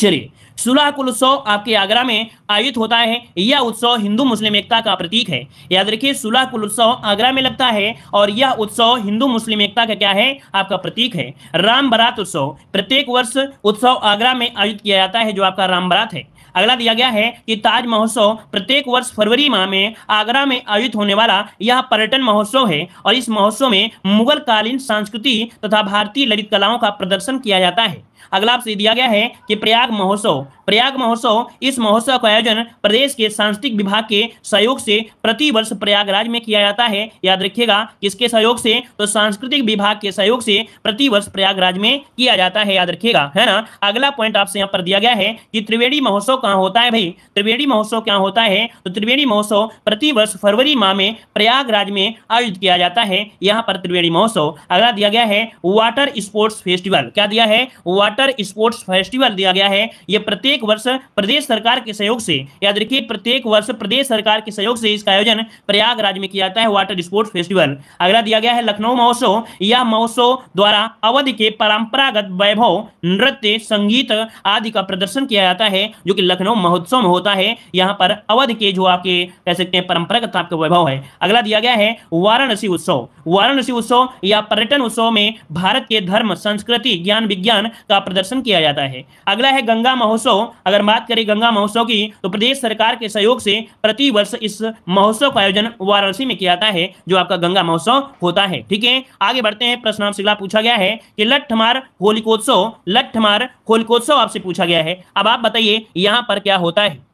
चलिए सुलह कुल उत्सव आपके आगरा में आयोजित होता है यह उत्सव हिंदू मुस्लिम एकता का प्रतीक है याद रखिए सुलह कुल उत्सव आगरा में लगता है और यह उत्सव हिंदू मुस्लिम एकता का क्या है आपका प्रतीक है राम बरात उत्सव प्रत्येक वर्ष उत्सव आगरा में आयोजित किया जाता है जो आपका राम बरात है अगला दिया गया है कि ताज महोत्सव प्रत्येक वर्ष फरवरी माह में आगरा में आयोजित होने वाला यह पर्यटन महोत्सव है और इस महोत्सव में मुगल कालीन संस्कृति तथा भारतीय ललित कलाओं का प्रदर्शन किया जाता है अगला आपसे दिया गया है कि प्रयाग महोत्सव प्रयाग महोत्सव इस महोत्सव का आयोजन प्रदेश के सांस्कृतिक विभाग के सहयोग से प्रतिवर्ष प्रयागराज में किया जाता है याद रखिएगा किसके सहयोग से तो सांस्कृतिक विभाग के सहयोग से प्रतिवर्ष प्रयागराज में किया जाता है याद रखिएगा है ना अगला पॉइंट आपसे यहाँ पर दिया गया है कि त्रिवेणी महोत्सव कहाँ होता है भाई त्रिवेणी महोत्सव क्या होता है तो त्रिवेणी महोत्सव प्रतिवर्ष फरवरी माह में प्रयागराज में आयोजित किया जाता है यहाँ पर त्रिवेणी महोत्सव अगला दिया गया है वाटर स्पोर्ट्स फेस्टिवल क्या दिया है वाटर वाटर स्पोर्ट्स फेस्टिवल दिया गया है यह प्रत्येक वर्ष प्रदेश सरकार के सहयोग से याद रखिए प्रत्येक वर्ष प्रदेश सरकार के सहयोग से इसका आयोजन प्रयागराज में किया जाता है वाटर स्पोर्ट्स फेस्टिवल अगला दिया गया है लखनऊ महोत्सव यह महोत्सव द्वारा अवध के परंपरागत वैभव नृत्य संगीत आदि का प्रदर्शन किया जाता है जो कि लखनऊ महोत्सव में होता है यहाँ पर अवध के जो आपके कह सकते हैं परंपरागत आपका वैभव है अगला दिया गया है वाराणसी उत्सव वाराणसी उत्सव या पर्यटन उत्सव में भारत के धर्म संस्कृति ज्ञान विज्ञान का प्रदर्शन किया जाता है अगला है गंगा महोत्सव अगर बात करें गंगा महोत्सव की तो प्रदेश सरकार के सहयोग से प्रति वर्ष इस महोत्सव का आयोजन वाराणसी में किया जाता है जो आपका गंगा महोत्सव होता है ठीक है आगे बढ़ते हैं प्रश्न श्रृंखला पूछा गया है कि लठमार होलिकोत्सव लट्ठमार होलिकोत्सव आपसे पूछा गया है अब आप बताइए यहाँ पर क्या होता है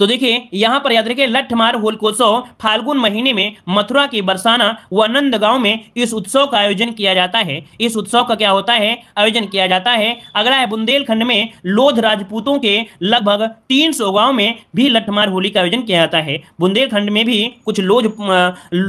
तो देखिए यहाँ पर याद रखिए लठमार होलकोत्सव फाल्गुन महीने में मथुरा के बरसाना व नंद गांव में इस उत्सव का आयोजन किया जाता है इस उत्सव का क्या होता है आयोजन किया जाता है अगला है बुंदेलखंड में लोध राजपूतों के लगभग तीन सौ गाँव में भी लठमार होली का आयोजन किया जाता है बुंदेलखंड में भी कुछ लोध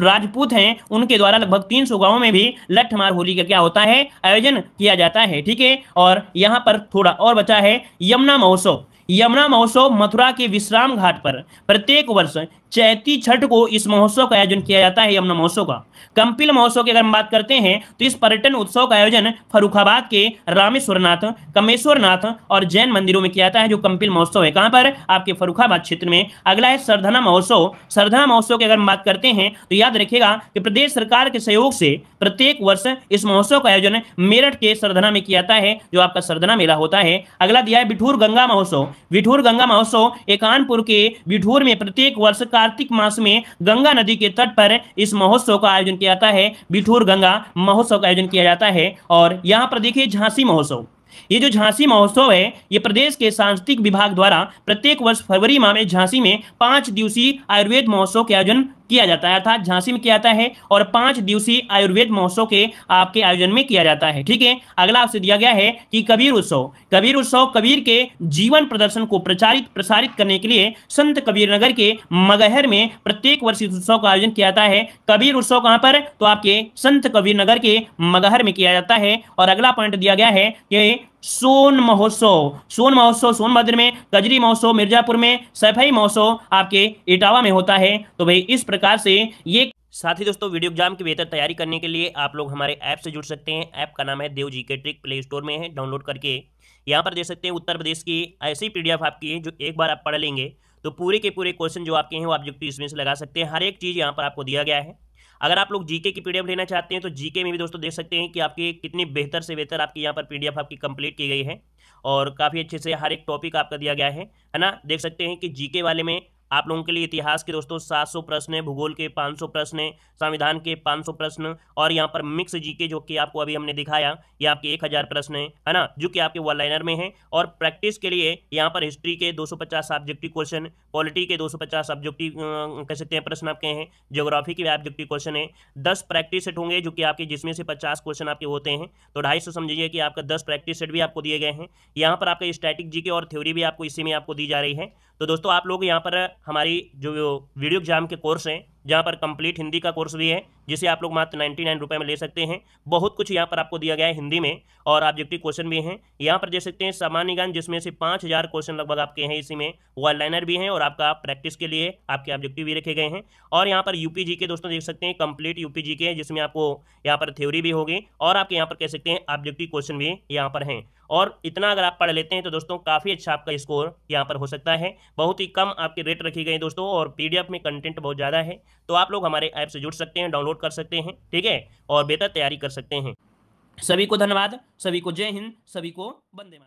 राजपूत हैं उनके द्वारा लगभग तीन सौ गाँव में भी लठमार होली का क्या होता है आयोजन किया जाता है ठीक है और यहाँ पर थोड़ा और बचा है यमुना महोत्सव यमुना महोत्सव मथुरा के विश्राम घाट पर प्रत्येक वर्ष चैती छठ को इस महोत्सव का आयोजन किया जाता है यमुना महोत्सव का कंपिल महोत्सव की अगर हम बात करते हैं तो इस पर्यटन उत्सव का आयोजन फरुखाबाद के रामेश्वरनाथ कमेश्वरनाथ और जैन मंदिरों में किया जाता है जो कंपिल महोत्सव है कहाँ पर आपके फरुखाबाद क्षेत्र में अगला है सरधना महोत्सव सरधना महोत्सव की अगर हम बात करते हैं तो याद रखेगा कि प्रदेश सरकार के सहयोग से प्रत्येक वर्ष इस महोत्सव का आयोजन मेरठ के सरधना में किया जाता है जो आपका सरधना मेला होता है अगला दिया है बिठूर गंगा महोत्सव बिठूर गंगा महोत्सव एक के बिठूर में प्रत्येक वर्ष का कार्तिक मास में गंगा नदी के तट पर इस महोत्सव का आयोजन किया जाता है बिठूर गंगा महोत्सव का आयोजन किया जाता है और यहाँ पर देखिए झांसी महोत्सव ये जो झांसी महोत्सव है ये प्रदेश के सांस्कृतिक विभाग द्वारा प्रत्येक वर्ष फरवरी माह में झांसी में पांच दिवसीय आयुर्वेद महोत्सव के आयोजन किया जाता है अर्थात झांसी में किया जाता है और पांच दिवसीय आयुर्वेद महोत्सव के आपके आयोजन में किया जाता है ठीक है अगला आपसे दिया गया है कि कबीर उत्सव कबीर उत्सव कबीर के जीवन प्रदर्शन को प्रचारित प्रसारित करने के लिए संत कबीर नगर के मगहर में प्रत्येक वर्ष इस उत्सव का आयोजन किया जाता है कबीर उत्सव कहां पर तो आपके संत कबीर नगर के मगहर में किया जाता है और अगला पॉइंट दिया गया है कि सोन महोत्सव सोन महोत्सव सोनभद्र में कजरी महोत्सव मिर्जापुर में सफाई महोत्सव आपके इटावा में होता है तो भाई इस प्रकार से ये साथ ही दोस्तों वीडियो एग्जाम की बेहतर तैयारी करने के लिए आप लोग हमारे ऐप से जुड़ सकते हैं ऐप का नाम है देव जी के ट्रिक प्ले स्टोर में है डाउनलोड करके यहाँ पर देख सकते हैं उत्तर प्रदेश की ऐसी पीडीएफ आपकी है जो एक बार आप पढ़ लेंगे तो पूरे के पूरे क्वेश्चन जो आपके हैं वो ऑब्जेक्टिव इसमें से लगा सकते हैं हर एक चीज़ यहाँ पर आपको दिया गया है अगर आप लोग जीके की पीडीएफ लेना चाहते हैं तो जीके में भी दोस्तों देख सकते हैं कि आपकी कितनी बेहतर से बेहतर आपकी यहाँ पर पीडीएफ आपकी कंप्लीट की गई है और काफ़ी अच्छे से हर एक टॉपिक आपका दिया गया है है ना देख सकते हैं कि जीके वाले में आप लोगों के लिए इतिहास के दोस्तों 700 प्रश्न है भूगोल के 500 प्रश्न है संविधान के 500 प्रश्न और यहाँ पर मिक्स जीके जो कि आपको अभी हमने दिखाया ये आपके 1000 प्रश्न है है ना जो कि आपके वन लाइनर में है और प्रैक्टिस के लिए यहाँ पर हिस्ट्री के 250 सब्जेक्टिव क्वेश्चन पॉलिटी के 250 ऑब्जेक्टिव कह सकते हैं प्रश्न आपके हैं ज्योग्राफी के ऑब्जेक्टिव क्वेश्चन है दस प्रैक्टिस सेट होंगे जो कि आपके जिसमें से पचास क्वेश्चन आपके होते हैं तो ढाई सौ समझिए कि आपका दस प्रैक्टिस सेट भी आपको दिए गए हैं यहाँ पर आपका स्टैटिक जी और थ्योरी भी आपको इसी में आपको दी जा रही है तो दोस्तों आप लोग यहाँ पर हमारी जो वीडियो एग्जाम के कोर्स हैं जहाँ पर कंप्लीट हिंदी का कोर्स भी है जिसे आप लोग मात्र नाइन्टी नाइन रुपये में ले सकते हैं बहुत कुछ यहाँ पर आपको दिया गया है हिंदी में और ऑब्जेक्टिव क्वेश्चन भी हैं यहाँ पर देख सकते हैं सामान्य ज्ञान जिसमें से पाँच हज़ार क्वेश्चन लगभग आपके हैं इसी में वन लाइनर भी हैं और आपका प्रैक्टिस के लिए आपके ऑब्जेक्टिव भी रखे गए हैं और यहाँ पर यूपी के दोस्तों देख सकते हैं कंप्लीट यूपी के जिसमें आपको यहाँ पर थ्योरी भी होगी और आपके यहाँ पर कह सकते हैं ऑब्जेक्टिव क्वेश्चन भी यहाँ पर हैं और इतना अगर आप पढ़ लेते हैं तो दोस्तों काफ़ी अच्छा आपका स्कोर यहाँ पर हो सकता है बहुत ही कम आपके रेट रखी गई दोस्तों और पीडीएफ में कंटेंट बहुत ज़्यादा है तो आप लोग हमारे ऐप से जुड़ सकते हैं डाउनलोड कर सकते हैं ठीक है और बेहतर तैयारी कर सकते हैं सभी को धन्यवाद सभी को जय हिंद सभी को बंदे